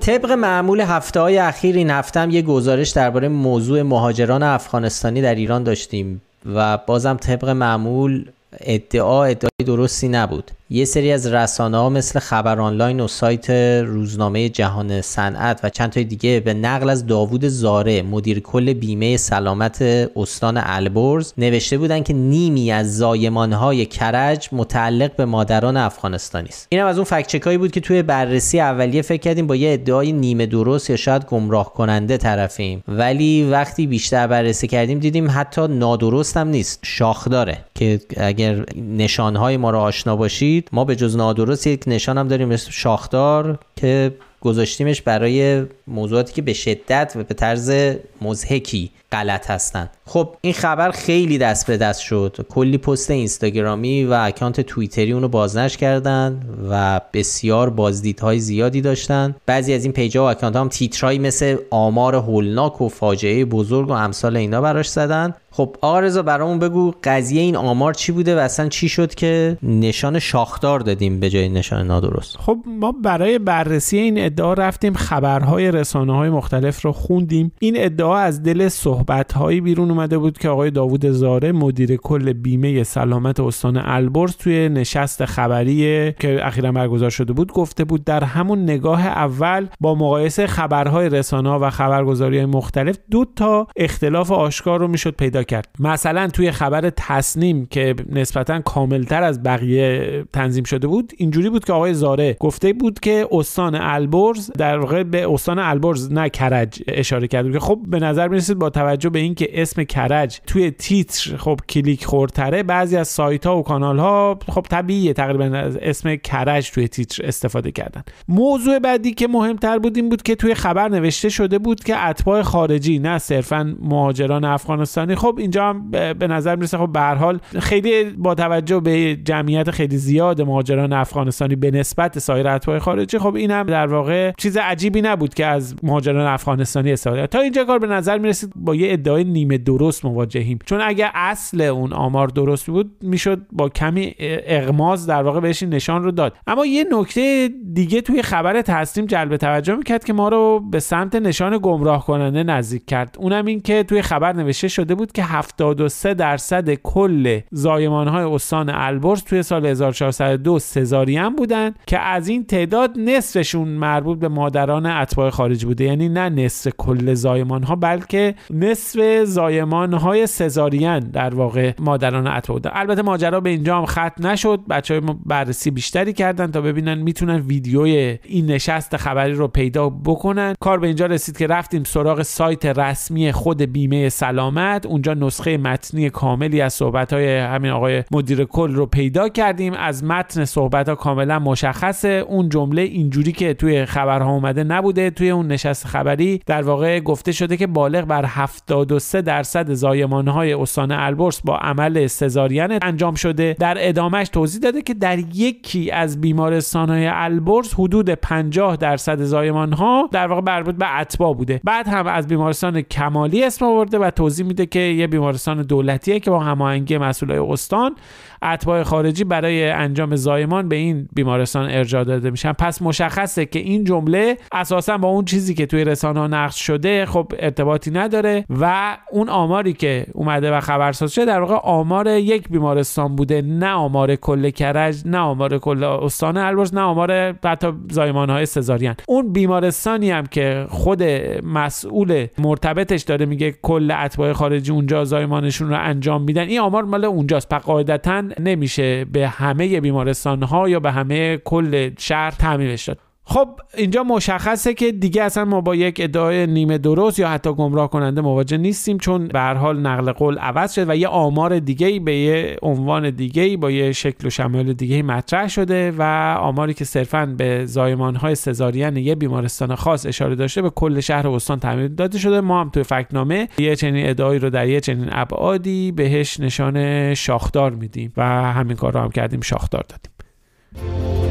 طبق معمول هفته های اخیر این هفته هم یه گزارش درباره موضوع مهاجران افغانستانی در ایران داشتیم و بازم طبق معمول ادعا ادعای درستی نبود یه سری از رسانه ها مثل خبر آنلاین و سایت روزنامه جهان صنعت و چند تای دیگه به نقل از داوود زاره مدیر کل بیمه سلامت استان البرز نوشته بودن که نیمی از زایمان های کرج متعلق به مادران افغانستانی است اینم از اون فکچکایی بود که توی بررسی اولیه فکر کردیم با یه ادعای نیمه درست یا شاید گمراه کننده طرفیم ولی وقتی بیشتر بررسی کردیم دیدیم حتی نادرست هم نیست شاخ داره که اگر نشانهای ما رو آشنا باشید ما به جز نادرست یک نشان هم داریم مثل شاخدار که گذاشتیمش برای موضوعاتی که به شدت و به طرز مزهکی غلط هستند. خب این خبر خیلی دست به دست شد کلی پست اینستاگرامی و اکانت توییتری اونو بازنش کردن و بسیار بازدیدهای زیادی داشتن بعضی از این پیجا و اکانت هم تیترایی مثل آمار هولناک و فاجعه بزرگ و امثال اینا براش زدن خب آقا رضا برامون بگو قضیه این آمار چی بوده و اصلا چی شد که نشان شاخدار دادیم به جای نشان نادرست خب ما برای بررسی این ادعا رفتیم خبرهای رسانه های مختلف رو خوندیم این ادعا از دل صحبت بیرون اومده بود که آقای داوود زاره مدیر کل بیمه سلامت استان البرز توی نشست خبری که اخیرا برگزار شده بود گفته بود در همون نگاه اول با مقایسه خبرهای رسانه و خبرگزاری مختلف دو تا اختلاف آشکار رو میشد پیدا کرد مثلا توی خبر تصنیم که نسبتا کاملتر از بقیه تنظیم شده بود اینجوری بود که آقای زاره گفته بود که استان البرز در واقع به استان البرز نه کرج اشاره کرد که خب به نظر میرسید با توجه به اینکه اسم کرج توی تیتر خب کلیک خورتره بعضی از سایت ها و کانال ها خب طبیعیه تقریبا از اسم کرج توی تیتر استفاده کردن موضوع بعدی که مهمتر بود این بود که توی خبر نوشته شده بود که اتباع خارجی نه صرفا مهاجران افغانستانی خب خب اینجا هم به نظر میرسه خب به حال خیلی با توجه به جمعیت خیلی زیاد مهاجران افغانستانی به نسبت سایر اتباع خارجی خب این هم در واقع چیز عجیبی نبود که از مهاجران افغانستانی استفاده تا اینجا کار به نظر میرسید با یه ادعای نیمه درست مواجهیم چون اگر اصل اون آمار درست بود میشد با کمی اغماز در واقع بهش نشان رو داد اما یه نکته دیگه توی خبر تصمیم جلب توجه میکرد که ما رو به سمت نشان گمراه کننده نزدیک کرد اونم این که توی خبر نوشته شده بود که که 73 درصد کل زایمان های استان البرز توی سال 1402 سزارین بودن که از این تعداد نصفشون مربوط به مادران اتباع خارج بوده یعنی نه نصف کل زایمان ها بلکه نصف زایمان های سزارین در واقع مادران اتباع بودن البته ماجرا به اینجا هم ختم نشد بچه های بررسی بیشتری کردن تا ببینن میتونن ویدیوی این نشست خبری رو پیدا بکنن کار به اینجا رسید که رفتیم سراغ سایت رسمی خود بیمه سلامت اونجا نسخه متنی کاملی از صحبت های همین آقای مدیر کل رو پیدا کردیم از متن صحبت ها کاملا مشخصه اون جمله اینجوری که توی خبرها اومده نبوده توی اون نشست خبری در واقع گفته شده که بالغ بر 73 درصد زایمان های استان البرز با عمل سزارین انجام شده در ادامهش توضیح داده که در یکی از بیمارستان های البرز حدود 50 درصد زایمان ها در واقع مربوط به اتبا بوده بعد هم از بیمارستان کمالی اسم آورده و توضیح میده که یه بیمارستان دولتیه که با هماهنگی مسئولای استان اتباع خارجی برای انجام زایمان به این بیمارستان ارجاع داده میشن پس مشخصه که این جمله اساسا با اون چیزی که توی رسانه ها نقش شده خب ارتباطی نداره و اون آماری که اومده و خبرساز شده در واقع آمار یک بیمارستان بوده نه آمار کل کرج نه آمار کل استان البرز نه آمار حتی زایمان های سزارین اون بیمارستانی هم که خود مسئول مرتبطش داره میگه کل اتباع خارجی اونجا زایمانشون رو انجام میدن این آمار مال اونجاست پس نمیشه به همه بیمارستان ها یا به همه کل شهر تعمیمش داد خب اینجا مشخصه که دیگه اصلا ما با یک ادعای نیمه درست یا حتی گمراه کننده مواجه نیستیم چون به هر حال نقل قول عوض شده و یه آمار دیگه به یه عنوان دیگه با یه شکل و شمایل دیگه مطرح شده و آماری که صرفا به زایمانهای سزارین یه بیمارستان خاص اشاره داشته به کل شهر استان تعمیر داده شده ما هم توی فکنامه یه چنین ادعایی رو در یه چنین ابعادی بهش نشان شاخدار میدیم و همین کار رو هم کردیم شاخدار دادیم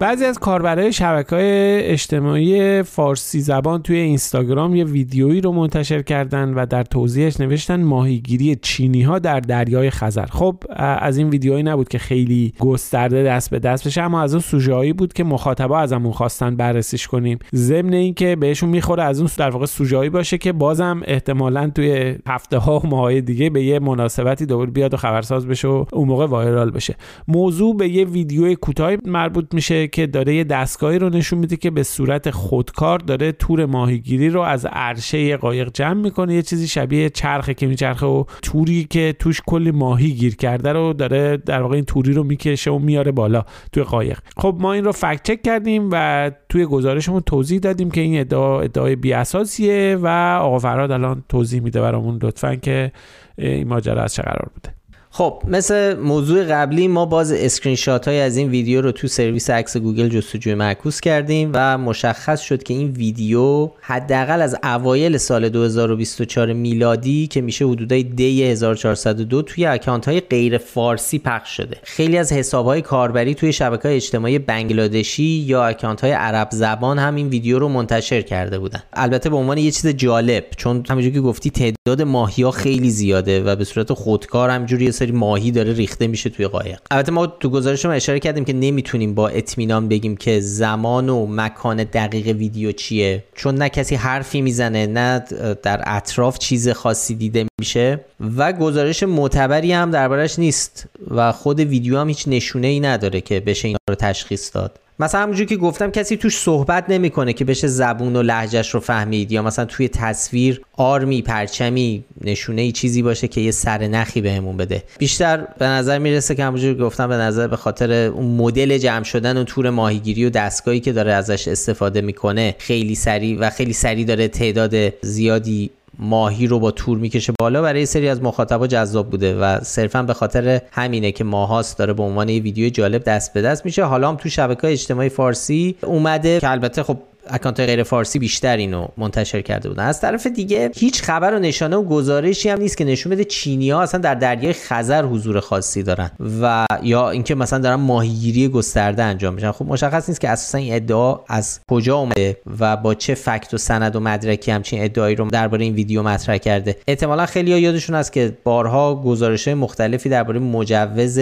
بعضی از کاربرهای شبکه اجتماعی فارسی زبان توی اینستاگرام یه ویدیویی رو منتشر کردن و در توضیحش نوشتن ماهیگیری چینی ها در دریای خزر خب از این ویدیویی نبود که خیلی گسترده دست به دست بشه اما از اون سوژه‌ای بود که مخاطبا ازمون خواستن بررسیش کنیم ضمن اینکه بهشون میخوره از اون در واقع سوژه‌ای باشه که بازم احتمالا توی هفته ها و ماهای دیگه به یه مناسبتی دوباره بیاد و خبرساز بشه و اون موقع وایرال بشه موضوع به یه ویدیو کوتاه مربوط میشه که داره یه دستگاهی رو نشون میده که به صورت خودکار داره تور ماهیگیری رو از عرشه قایق جمع میکنه یه چیزی شبیه چرخه که میچرخه و توری که توش کلی ماهی گیر کرده رو داره در واقع این توری رو میکشه و میاره بالا توی قایق خب ما این رو فکت چک کردیم و توی گزارشمون توضیح دادیم که این ادعا ادعای بیاساسیه و آقا فراد الان توضیح میده برامون لطفا که این ماجرا از چه قرار بوده خب مثل موضوع قبلی ما باز اسکرین شات های از این ویدیو رو تو سرویس عکس گوگل جستجوی معکوس کردیم و مشخص شد که این ویدیو حداقل از اوایل سال 2024 میلادی که میشه حدودای دی 1402 توی اکانت های غیر فارسی پخش شده خیلی از حساب های کاربری توی شبکه های اجتماعی بنگلادشی یا اکانت های عرب زبان هم این ویدیو رو منتشر کرده بودن البته به عنوان یه چیز جالب چون همینجوری که گفتی تعداد ماهیا خیلی زیاده و به صورت خودکار همجوری ماهی داره ریخته میشه توی قایق البته ما تو گزارش ما اشاره کردیم که نمیتونیم با اطمینان بگیم که زمان و مکان دقیق ویدیو چیه چون نه کسی حرفی میزنه نه در اطراف چیز خاصی دیده میشه و گزارش معتبری هم دربارش نیست و خود ویدیو هم هیچ نشونه ای نداره که بشه این رو تشخیص داد مثلا همونجور که گفتم کسی توش صحبت نمیکنه که بشه زبون و لحجش رو فهمید یا مثلا توی تصویر آرمی پرچمی نشونه ای چیزی باشه که یه سر نخی بهمون بده بیشتر به نظر میرسه که همونجور گفتم به نظر به خاطر اون مدل جمع شدن و تور ماهیگیری و دستگاهی که داره ازش استفاده میکنه خیلی سریع و خیلی سریع داره تعداد زیادی ماهی رو با تور میکشه بالا برای سری از مخاطبا جذاب بوده و صرفا به خاطر همینه که ماهاست داره به عنوان یه ویدیو جالب دست به دست میشه حالا هم تو شبکه اجتماعی فارسی اومده که البته خب اکانت غیر فارسی بیشتر اینو منتشر کرده بودن از طرف دیگه هیچ خبر و نشانه و گزارشی هم نیست که نشون بده چینی ها اصلا در دریای خزر حضور خاصی دارن و یا اینکه مثلا دارن ماهیگیری گسترده انجام میشن خب مشخص نیست که اساسا این ادعا از کجا اومده و با چه فکت و سند و مدرکی همچین ادعایی رو درباره این ویدیو مطرح کرده احتمالا خیلی ها یادشون است که بارها گزارش مختلفی درباره مجوز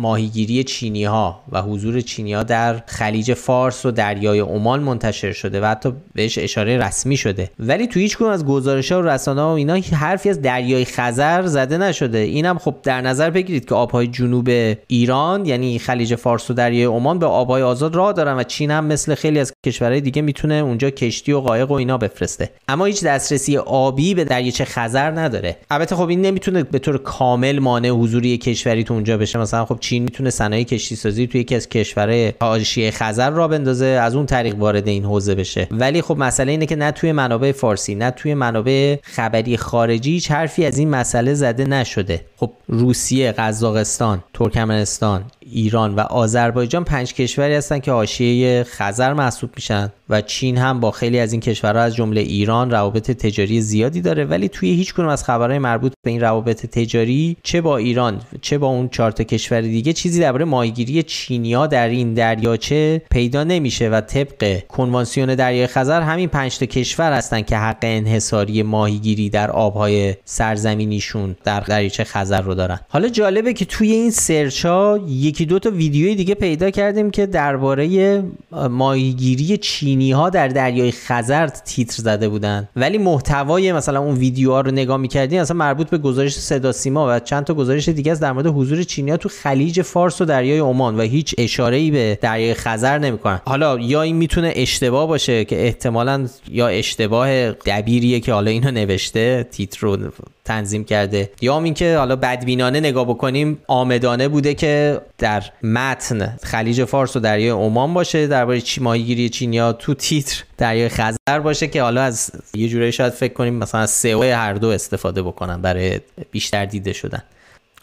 ماهیگیری چینی ها و حضور چینی ها در خلیج فارس و دریای عمان منتشر شده و حتی بهش اشاره رسمی شده ولی تو هیچ از گزارش ها و رسانه ها و اینا حرفی از دریای خزر زده نشده اینم خب در نظر بگیرید که آبهای جنوب ایران یعنی خلیج فارس و دریای عمان به آبهای آزاد راه دارن و چین هم مثل خیلی از کشورهای دیگه میتونه اونجا کشتی و قایق و اینا بفرسته اما هیچ دسترسی آبی به دریاچه خزر نداره البته خب این نمیتونه به طور کامل مانع حضوری کشوری تو اونجا بشه مثلا خب چین میتونه صنایع کشتی سازی توی یکی از کشورهای حاشیه خزر را بندازه از اون طریق وارد این حوزه بشه ولی خب مسئله اینه که نه توی منابع فارسی نه توی منابع خبری خارجی هیچ حرفی از این مسئله زده نشده خب روسیه قزاقستان ترکمنستان ایران و آذربایجان پنج کشوری هستن که حاشیه خزر محسوب میشن و چین هم با خیلی از این کشورها از جمله ایران روابط تجاری زیادی داره ولی توی هیچ از خبرهای مربوط به این روابط تجاری چه با ایران چه با اون چهار کشور دیگه چیزی درباره ماهیگیری چینیا در این دریاچه پیدا نمیشه و طبق کنوانسیون دریای خزر همین پنج تا کشور هستن که حق انحصاری ماهیگیری در آبهای سرزمینیشون در دریاچه خزر رو دارن حالا جالبه که توی این سرچا یکی دو تا ویدیوی دیگه پیدا کردیم که درباره ماهیگیری چینی ها در دریای خزر تیتر زده بودن ولی محتوای مثلا اون ویدیوها رو نگاه میکردیم اصلا مربوط به گزارش صدا سیما و چند تا گزارش دیگه از در مورد حضور چینی تو خلیج خلیج فارس و دریای عمان و هیچ اشاره ای به دریای خزر نمیکنن حالا یا این میتونه اشتباه باشه که احتمالا یا اشتباه دبیریه که حالا اینو نوشته تیتر رو تنظیم کرده یا اینکه حالا بدبینانه نگاه بکنیم آمدانه بوده که در متن خلیج فارس و دریای عمان باشه درباره چی ماهیگیری چینیا تو تیتر دریای خزر باشه که حالا از یه جورایی شاید فکر کنیم مثلا از سئو هر دو استفاده بکنن برای بیشتر دیده شدن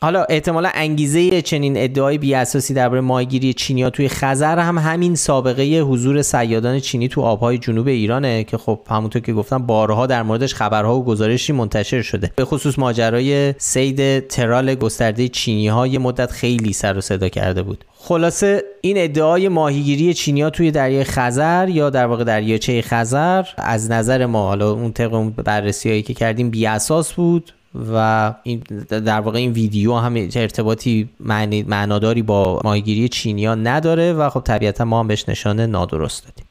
حالا احتمالا انگیزه چنین ادعای بی اساسی درباره ماهیگیری چینیا توی خزر هم همین سابقه حضور سیادان چینی تو آبهای جنوب ایرانه که خب همونطور که گفتم بارها در موردش خبرها و گزارشی منتشر شده به خصوص ماجرای سید ترال گسترده چینی ها یه مدت خیلی سر و صدا کرده بود خلاصه این ادعای ماهیگیری چینیا توی دریای خزر یا در واقع دریاچه خزر از نظر ما حالا اون طبق بررسی هایی که کردیم بیاساس بود و این در واقع این ویدیو هم ارتباطی معنی معناداری با ماهیگیری چینیا نداره و خب طبیعتا ما هم بهش نشانه نادرست دادیم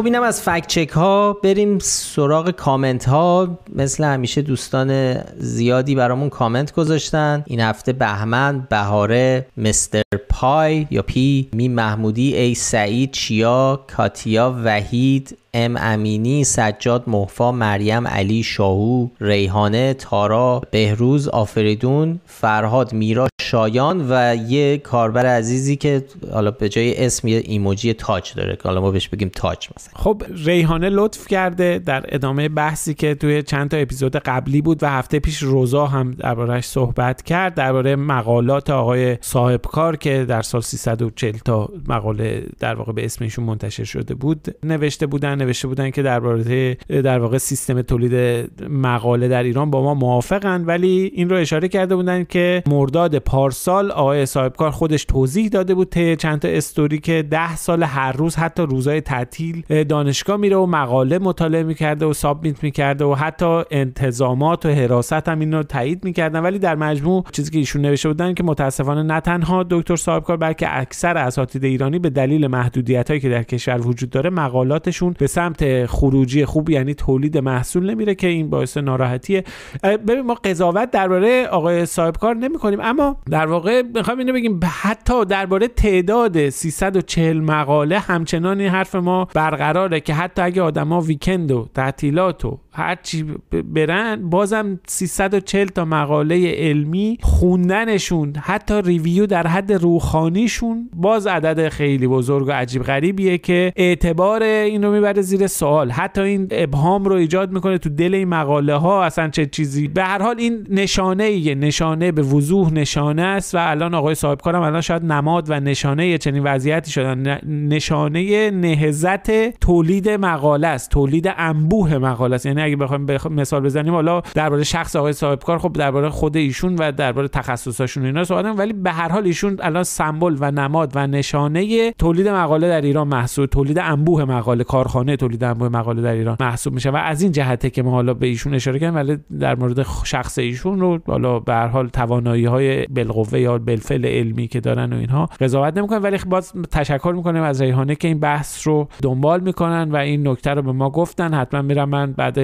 خب اینم از فکت چک ها بریم سراغ کامنت ها مثل همیشه دوستان زیادی برامون کامنت گذاشتن این هفته بهمن بهاره مستر پای یا پی می محمودی ای سعید چیا کاتیا وحید ام امینی سجاد محفا مریم علی شاهو ریحانه تارا بهروز آفریدون فرهاد میرا شایان و یه کاربر عزیزی که حالا به جای اسم یه ایموجی تاج داره که حالا ما بهش بگیم تاج مثلا خب ریحانه لطف کرده در ادامه بحثی که توی چند تا اپیزود قبلی بود و هفته پیش روزا هم دربارهش صحبت کرد درباره مقالات آقای صاحب کار که در سال 340 تا مقاله در واقع به اسم ایشون منتشر شده بود نوشته بودن نوشته بودن که درباره در واقع سیستم تولید مقاله در ایران با ما موافقن ولی این رو اشاره کرده بودن که مرداد پا پارسال آقای صاحبکار خودش توضیح داده بود ته چند تا استوری که ده سال هر روز حتی روزهای تعطیل دانشگاه میره و مقاله مطالعه میکرده و سابمیت میکرده و حتی انتظامات و حراست هم این رو تایید میکردن ولی در مجموع چیزی که ایشون نوشته بودن که متاسفانه نه تنها دکتر صاحبکار بلکه اکثر اساتید ایرانی به دلیل محدودیت هایی که در کشور وجود داره مقالاتشون به سمت خروجی خوب یعنی تولید محصول نمیره که این باعث ناراحتیه ببین ما قضاوت درباره آقای صاحبکار نمیکنیم اما در واقع میخوام اینو بگیم حتی درباره تعداد 340 مقاله همچنان این حرف ما برقراره که حتی اگه آدما ویکند و تعطیلات و هر چی برن بازم 340 تا مقاله علمی خوندنشون حتی ریویو در حد روخانیشون باز عدد خیلی بزرگ و عجیب غریبیه که اعتبار این رو میبره زیر سوال حتی این ابهام رو ایجاد میکنه تو دل این مقاله ها اصلا چه چیزی به هر حال این نشانه ایه نشانه به وضوح نشانه نشانه است و الان آقای صاحب کارم الان شاید نماد و نشانه چنین وضعیتی شدن نشانه نهزت تولید مقاله است تولید انبوه مقاله است یعنی اگه بخوایم مثال بزنیم حالا درباره شخص آقای صاحب کار خب درباره خود ایشون و درباره تخصصاشون اینا صحبت ولی به هر حال ایشون الان سمبل و نماد و نشانه تولید مقاله در ایران محسوب تولید انبوه مقاله کارخانه تولید انبوه مقاله در ایران محسوب میشه و از این جهته که ما حالا به ایشون اشاره کردیم ولی در مورد شخص ایشون رو حالا به هر حال توانایی های بالقوه یا بالفعل علمی که دارن و اینها قضاوت نمیکنن ولی باز تشکر میکنیم از ریحانه که این بحث رو دنبال میکنن و این نکته رو به ما گفتن حتما میرم من بعد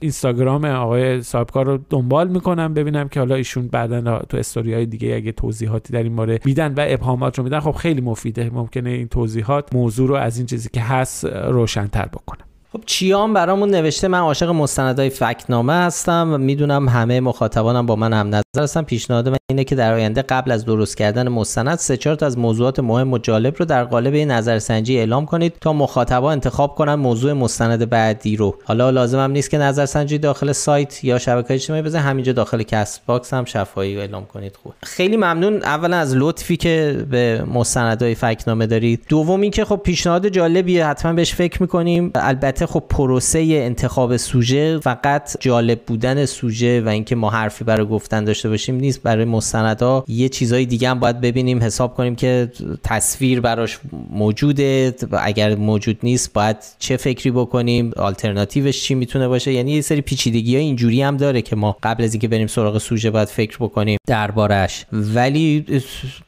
اینستاگرام آقای صاحبکار رو دنبال میکنم ببینم که حالا ایشون بعدا تو استوری های دیگه اگه توضیحاتی در این مورد میدن و ابهامات رو میدن خب خیلی مفیده ممکنه این توضیحات موضوع رو از این چیزی که هست روشنتر بکنه خب چیان برامون نوشته من عاشق مستندهای فکنامه هستم و میدونم همه مخاطبانم با من هم نظر هستم پیشنهاد من اینه که در آینده قبل از درست کردن مستند سه چهار از موضوعات مهم و جالب رو در قالب نظرسنجی اعلام کنید تا مخاطبا انتخاب کنن موضوع مستند بعدی رو حالا لازم هم نیست که نظرسنجی داخل سایت یا شبکه اجتماعی بزن همینجا داخل کست باکس هم شفاهی اعلام کنید خوب خیلی ممنون اولا از لطفی که به مستندهای فکنامه دارید دوم اینکه خب پیشنهاد جالبیه حتما بهش فکر میکنیم البته خب پروسه انتخاب سوژه فقط جالب بودن سوژه و اینکه ما حرفی برای گفتن داشته باشیم نیست برای مستندا یه چیزای دیگه هم باید ببینیم حساب کنیم که تصویر براش موجوده اگر موجود نیست باید چه فکری بکنیم آلترناتیوش چی میتونه باشه یعنی یه سری پیچیدگی ها اینجوری هم داره که ما قبل از اینکه بریم سراغ سوژه باید فکر بکنیم دربارش ولی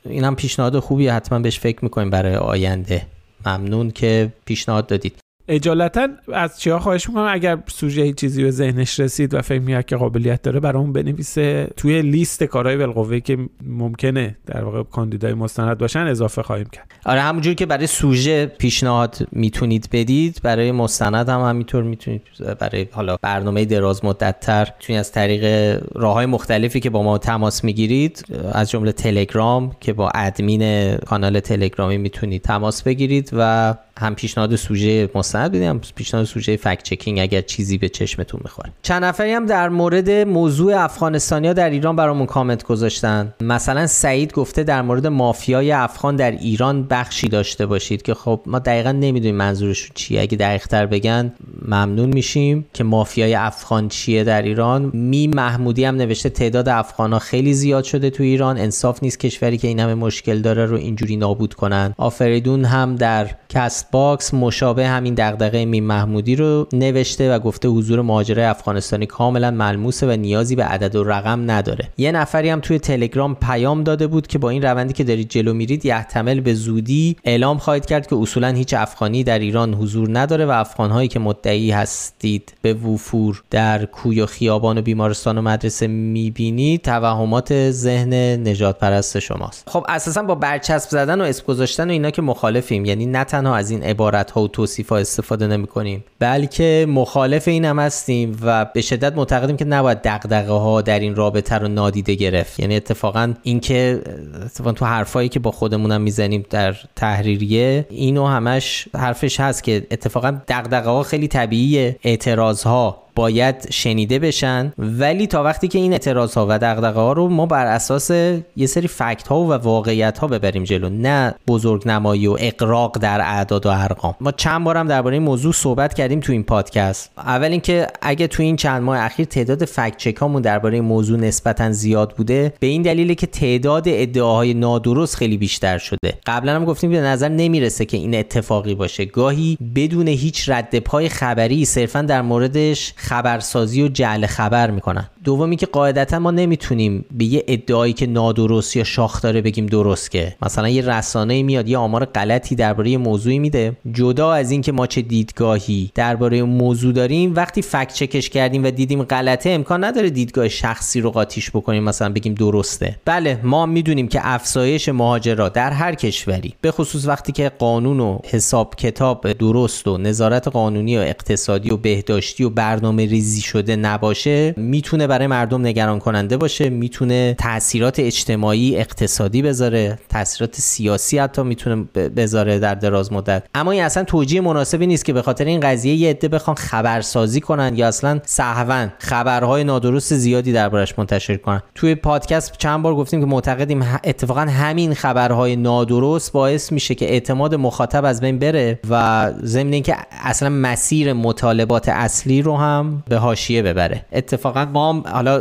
اینم پیشنهاد خوبیه حتما بهش فکر میکنیم برای آینده ممنون که پیشنهاد دادید اجالتا از چیا خواهش میکنم اگر سوژه چیزی به ذهنش رسید و فکر میاد که قابلیت داره برامون بنویسه توی لیست کارهای بالقوه که ممکنه در واقع کاندیدای مستند باشن اضافه خواهیم کرد آره همونجور که برای سوژه پیشنهاد میتونید بدید برای مستند هم همینطور میتونید برای حالا برنامه دراز مدت تر توی از طریق راه های مختلفی که با ما تماس میگیرید از جمله تلگرام که با ادمین کانال تلگرامی میتونید تماس بگیرید و هم پیشنهاد سوژه مستند بدیم پیشنهاد سوژه فکت چکینگ اگر چیزی به چشمتون میخوره چند نفری هم در مورد موضوع افغانستانیا در ایران برامون کامنت گذاشتن مثلا سعید گفته در مورد مافیای افغان در ایران بخشی داشته باشید که خب ما دقیقا نمیدونیم منظورش چیه اگه دقیقتر بگن ممنون میشیم که مافیای افغان چیه در ایران می محمودی هم نوشته تعداد افغان ها خیلی زیاد شده تو ایران انصاف نیست کشوری که این همه مشکل داره رو اینجوری نابود کنن آفریدون هم در کست باکس مشابه همین دغدغه می محمودی رو نوشته و گفته حضور مهاجره افغانستانی کاملا ملموسه و نیازی به عدد و رقم نداره یه نفری هم توی تلگرام پیام داده بود که با این روندی که دارید جلو میرید یحتمل به زودی اعلام خواهید کرد که اصولا هیچ افغانی در ایران حضور نداره و افغانهایی که مدعی هستید به وفور در کوی و خیابان و بیمارستان و مدرسه میبینید توهمات ذهن نجات پرست شماست خب اساسا با برچسب زدن و اسم گذاشتن و اینا که مخالفیم یعنی نه تنها از این عبارت ها و توصیف استفاده نمی کنیم بلکه مخالف این هم هستیم و به شدت معتقدیم که نباید دغدغه ها در این رابطه رو نادیده گرفت یعنی اتفاقا اینکه اتفاقا تو حرفایی که با خودمونم میزنیم در تحریریه اینو همش حرفش هست که اتفاقا دغدغه ها خیلی طبیعیه اعتراض ها باید شنیده بشن ولی تا وقتی که این اعتراض ها و دقدقه ها رو ما بر اساس یه سری فکت ها و واقعیت ها ببریم جلو نه بزرگ نمایی و اقراق در اعداد و ارقام ما چند بارم درباره این موضوع صحبت کردیم تو این پادکست اول اینکه اگه تو این چند ماه اخیر تعداد فکت چکامون درباره این موضوع نسبتا زیاد بوده به این دلیله که تعداد ادعاهای نادرست خیلی بیشتر شده قبلا هم گفتیم به نظر نمیرسه که این اتفاقی باشه گاهی بدون هیچ رد خبری صرفا در موردش خبرسازی و جعل خبر میکنن دومی که قاعدتا ما نمیتونیم به یه ادعایی که نادرست یا شاخ داره بگیم درست که مثلا یه رسانه میاد یه آمار غلطی درباره موضوعی میده جدا از اینکه ما چه دیدگاهی درباره موضوع داریم وقتی فکت چکش کردیم و دیدیم غلطه امکان نداره دیدگاه شخصی رو قاطیش بکنیم مثلا بگیم درسته بله ما میدونیم که افزایش مهاجرا در هر کشوری به خصوص وقتی که قانون و حساب کتاب درست و نظارت قانونی و اقتصادی و بهداشتی و برنامه برنامه ریزی شده نباشه میتونه برای مردم نگران کننده باشه میتونه تاثیرات اجتماعی اقتصادی بذاره تاثیرات سیاسی حتی میتونه بذاره در دراز مدت اما این اصلا توجیه مناسبی نیست که به خاطر این قضیه یه عده بخوان خبرسازی کنن یا اصلا صحوا خبرهای نادرست زیادی دربارش منتشر کنن توی پادکست چند بار گفتیم که معتقدیم اتفاقا همین خبرهای نادرست باعث میشه که اعتماد مخاطب از بین بره و ضمن اینکه اصلا مسیر مطالبات اصلی رو هم به هاشیه ببره اتفاقا ما هم حالا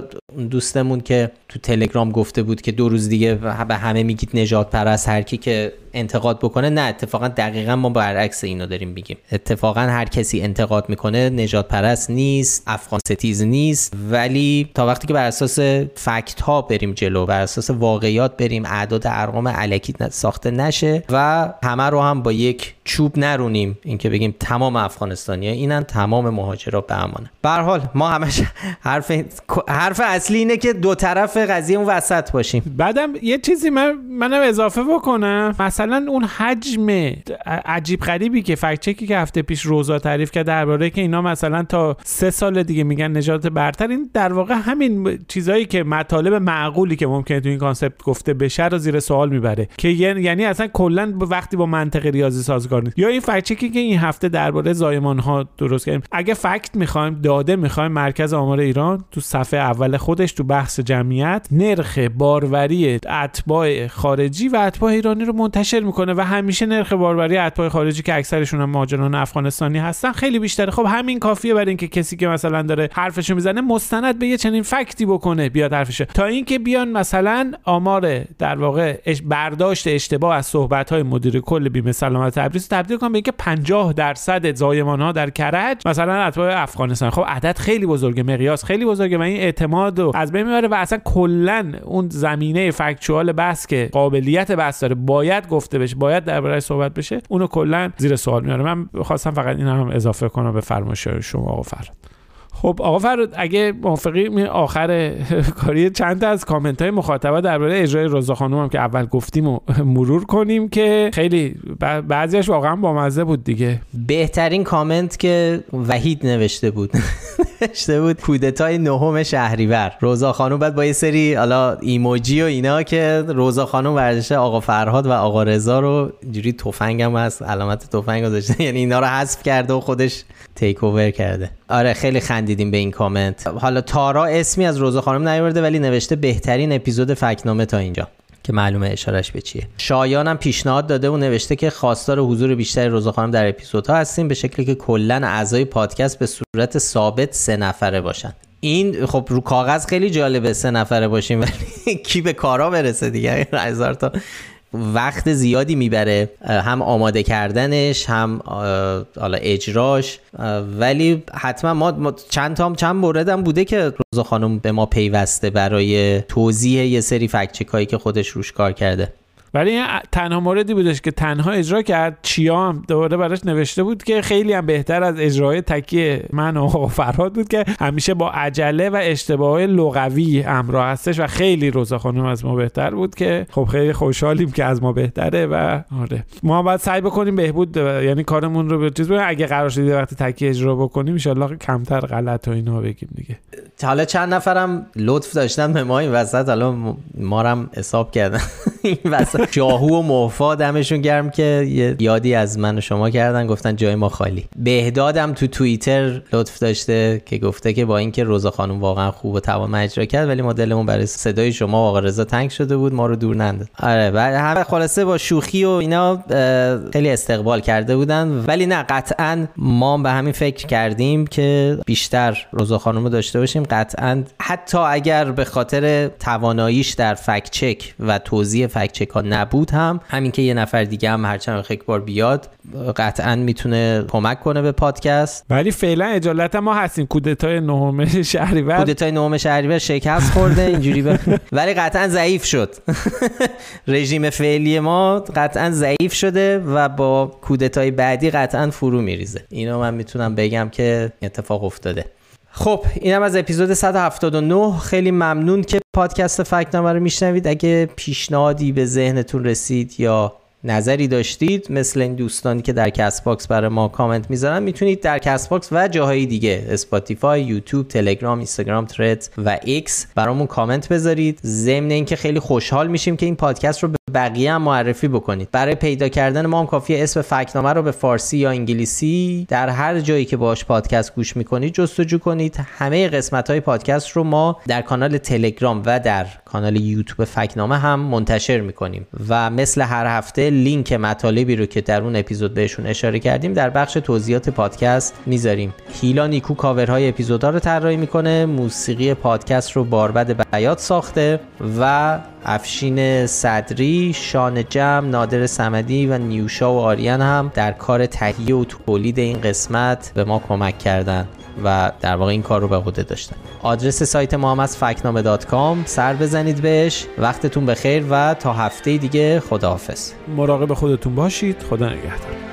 دوستمون که تو تلگرام گفته بود که دو روز دیگه به همه میگید نجات پرست هر کی که انتقاد بکنه نه اتفاقا دقیقا ما برعکس اینو داریم میگیم اتفاقا هر کسی انتقاد میکنه نجات پرست نیست افغان ستیز نیست ولی تا وقتی که بر اساس فکت ها بریم جلو بر اساس واقعیات بریم اعداد ارقام علکی ساخته نشه و همه رو هم با یک چوب نرونیم اینکه بگیم تمام افغانستانی اینن تمام مهاجرا به امانه به حال ما همش <laughs> حرف حرف اصلی اینه که دو طرف قضیه اون وسط باشیم بعدم یه چیزی من منم اضافه بکنم مثلا اون حجم عجیب غریبی که فکچکی که هفته پیش روزا تعریف کرد درباره که اینا مثلا تا سه سال دیگه میگن نجات برتر این در واقع همین چیزایی که مطالب معقولی که ممکنه تو این کانسپت گفته بشه رو زیر سوال میبره که یعنی, یعنی اصلا کلا وقتی با منطق ریاضی سازگار نیست یا این فکچکی که این هفته درباره زایمان ها درست کردیم اگه فکت میخوایم داده میخوایم مرکز آمار ایران تو صفحه اول خودش تو بحث جمعیت نرخ باروری اتباع خارجی و اتباع ایرانی رو منتشر میکنه و همیشه نرخ باروری اتباع خارجی که اکثرشون هم مهاجران افغانستانی هستن خیلی بیشتره خب همین کافیه برای اینکه کسی که مثلا داره حرفشو میزنه مستند به یه چنین فکتی بکنه بیاد حرفش تا اینکه بیان مثلا آمار در واقع برداشت اشتباه از صحبت های مدیر کل بیمه سلامت تبریز تبدیل کنم به اینکه 50 درصد زایمان ها در کرج مثلا اتباع افغانستان خب عدد خیلی بزرگه مقیاس خیلی بزرگه و این اعتماد رو از بین و اصلا کلا اون زمینه فکتوال بس که قابلیت بحث داره باید گفته بشه باید درباره صحبت بشه اونو کلا زیر سوال میاره من خواستم فقط این هم اضافه کنم به فرمایش شما آقا فراد خب آقا فراد اگه موافقی آخر <laughs> کاری چند تا از کامنت های مخاطبه درباره اجرای رضا خانم هم که اول گفتیم و <laughs> مرور کنیم که خیلی بعضیش واقعا مزه بود دیگه بهترین کامنت که وحید نوشته بود <laughs> نوشته بود کودتای نهم شهریور روزا خانم بعد با یه سری حالا ایموجی و اینا که روزا خانوم ورزشه آقا فرهاد و آقا رضا رو جوری تفنگم هست علامت تفنگ گذاشته یعنی اینا رو حذف کرده و خودش تیک اوور کرده آره خیلی خندیدیم به این کامنت حالا تارا اسمی از روزا خانوم نیورده ولی نوشته بهترین اپیزود فکنامه تا اینجا که معلومه اشارش به چیه شایان پیشنهاد داده و نوشته که خواستار حضور بیشتری روزا خانم در اپیزودها هستیم به شکلی که کلا اعضای پادکست به صورت ثابت سه نفره باشن این خب رو کاغذ خیلی جالبه سه نفره باشیم ولی <laughs> کی به کارا برسه دیگه <laughs> هزار تا وقت زیادی میبره هم آماده کردنش هم حالا اجراش ولی حتما ما چند تام چند موردم بوده که روزا خانم به ما پیوسته برای توضیح یه سری فکچک هایی که خودش روش کار کرده ولی این تنها موردی بودش که تنها اجرا کرد چیا هم دوباره براش نوشته بود که خیلی هم بهتر از اجرای تکی من و <laughs> فرهاد بود که همیشه با عجله و اشتباه لغوی امرا هستش و خیلی روزا خانم از ما بهتر بود که خب خیلی خوشحالیم که از ما بهتره و آره ما باید سعی بکنیم بهبود یعنی کارمون رو به چیز اگه قرار شد وقتی تکی اجرا بکنیم ان کمتر غلط و اینا بگیم دیگه حالا چند نفرم لطف داشتن به ما وسط حالا ما هم حساب کردن <laughs> این وسط شاهو و موفا دمشون گرم که یه یادی از من و شما کردن گفتن جای ما خالی بهدادم تو توییتر لطف داشته که گفته که با اینکه روزا خانم واقعا خوب و توان اجرا کرد ولی مدلمون برای صدای شما آقا رضا تنگ شده بود ما رو دور نند آره و همه خلاصه با شوخی و اینا خیلی استقبال کرده بودن ولی نه قطعا ما به همین فکر کردیم که بیشتر روزا خانم رو داشته باشیم قطعا حتی اگر به خاطر تواناییش در فکچک و توضیح فکچک ها نبود هم همین که یه نفر دیگه هم هرچند یک بار بیاد قطعا میتونه کمک کنه به پادکست ولی فعلا اجالت ما هستیم کودتای نهم شهریور کودتای نهم شهریور شکست خورده اینجوری <laughs> ولی قطعا ضعیف شد <laughs> رژیم فعلی ما قطعا ضعیف شده و با کودتای بعدی قطعا فرو میریزه اینو من میتونم بگم که اتفاق افتاده خب اینم از اپیزود 179 خیلی ممنون که پادکست فکنامه رو میشنوید اگه پیشنهادی به ذهنتون رسید یا نظری داشتید مثل این دوستانی که در کست باکس برای ما کامنت میذارن میتونید در کست باکس و جاهای دیگه اسپاتیفای یوتیوب تلگرام اینستاگرام ترت و ایکس برامون کامنت بذارید ضمن اینکه خیلی خوشحال میشیم که این پادکست رو به بقیه هم معرفی بکنید برای پیدا کردن ما هم کافی اسم فکنامه رو به فارسی یا انگلیسی در هر جایی که باش پادکست گوش میکنید جستجو کنید همه قسمت های پادکست رو ما در کانال تلگرام و در کانال یوتیوب فکنامه هم منتشر میکنیم و مثل هر هفته لینک مطالبی رو که در اون اپیزود بهشون اشاره کردیم در بخش توضیحات پادکست میذاریم هیلا نیکو کاورهای اپیزودها رو طراحی میکنه موسیقی پادکست رو باربد بیات ساخته و افشین صدری، شان جم، نادر سمدی و نیوشا و آریان هم در کار تهیه و تولید این قسمت به ما کمک کردند. و در واقع این کار رو به عهده داشتن آدرس سایت ما هم از فکنامه سر بزنید بهش وقتتون بخیر و تا هفته دیگه خداحافظ مراقب خودتون باشید خدا نگهدار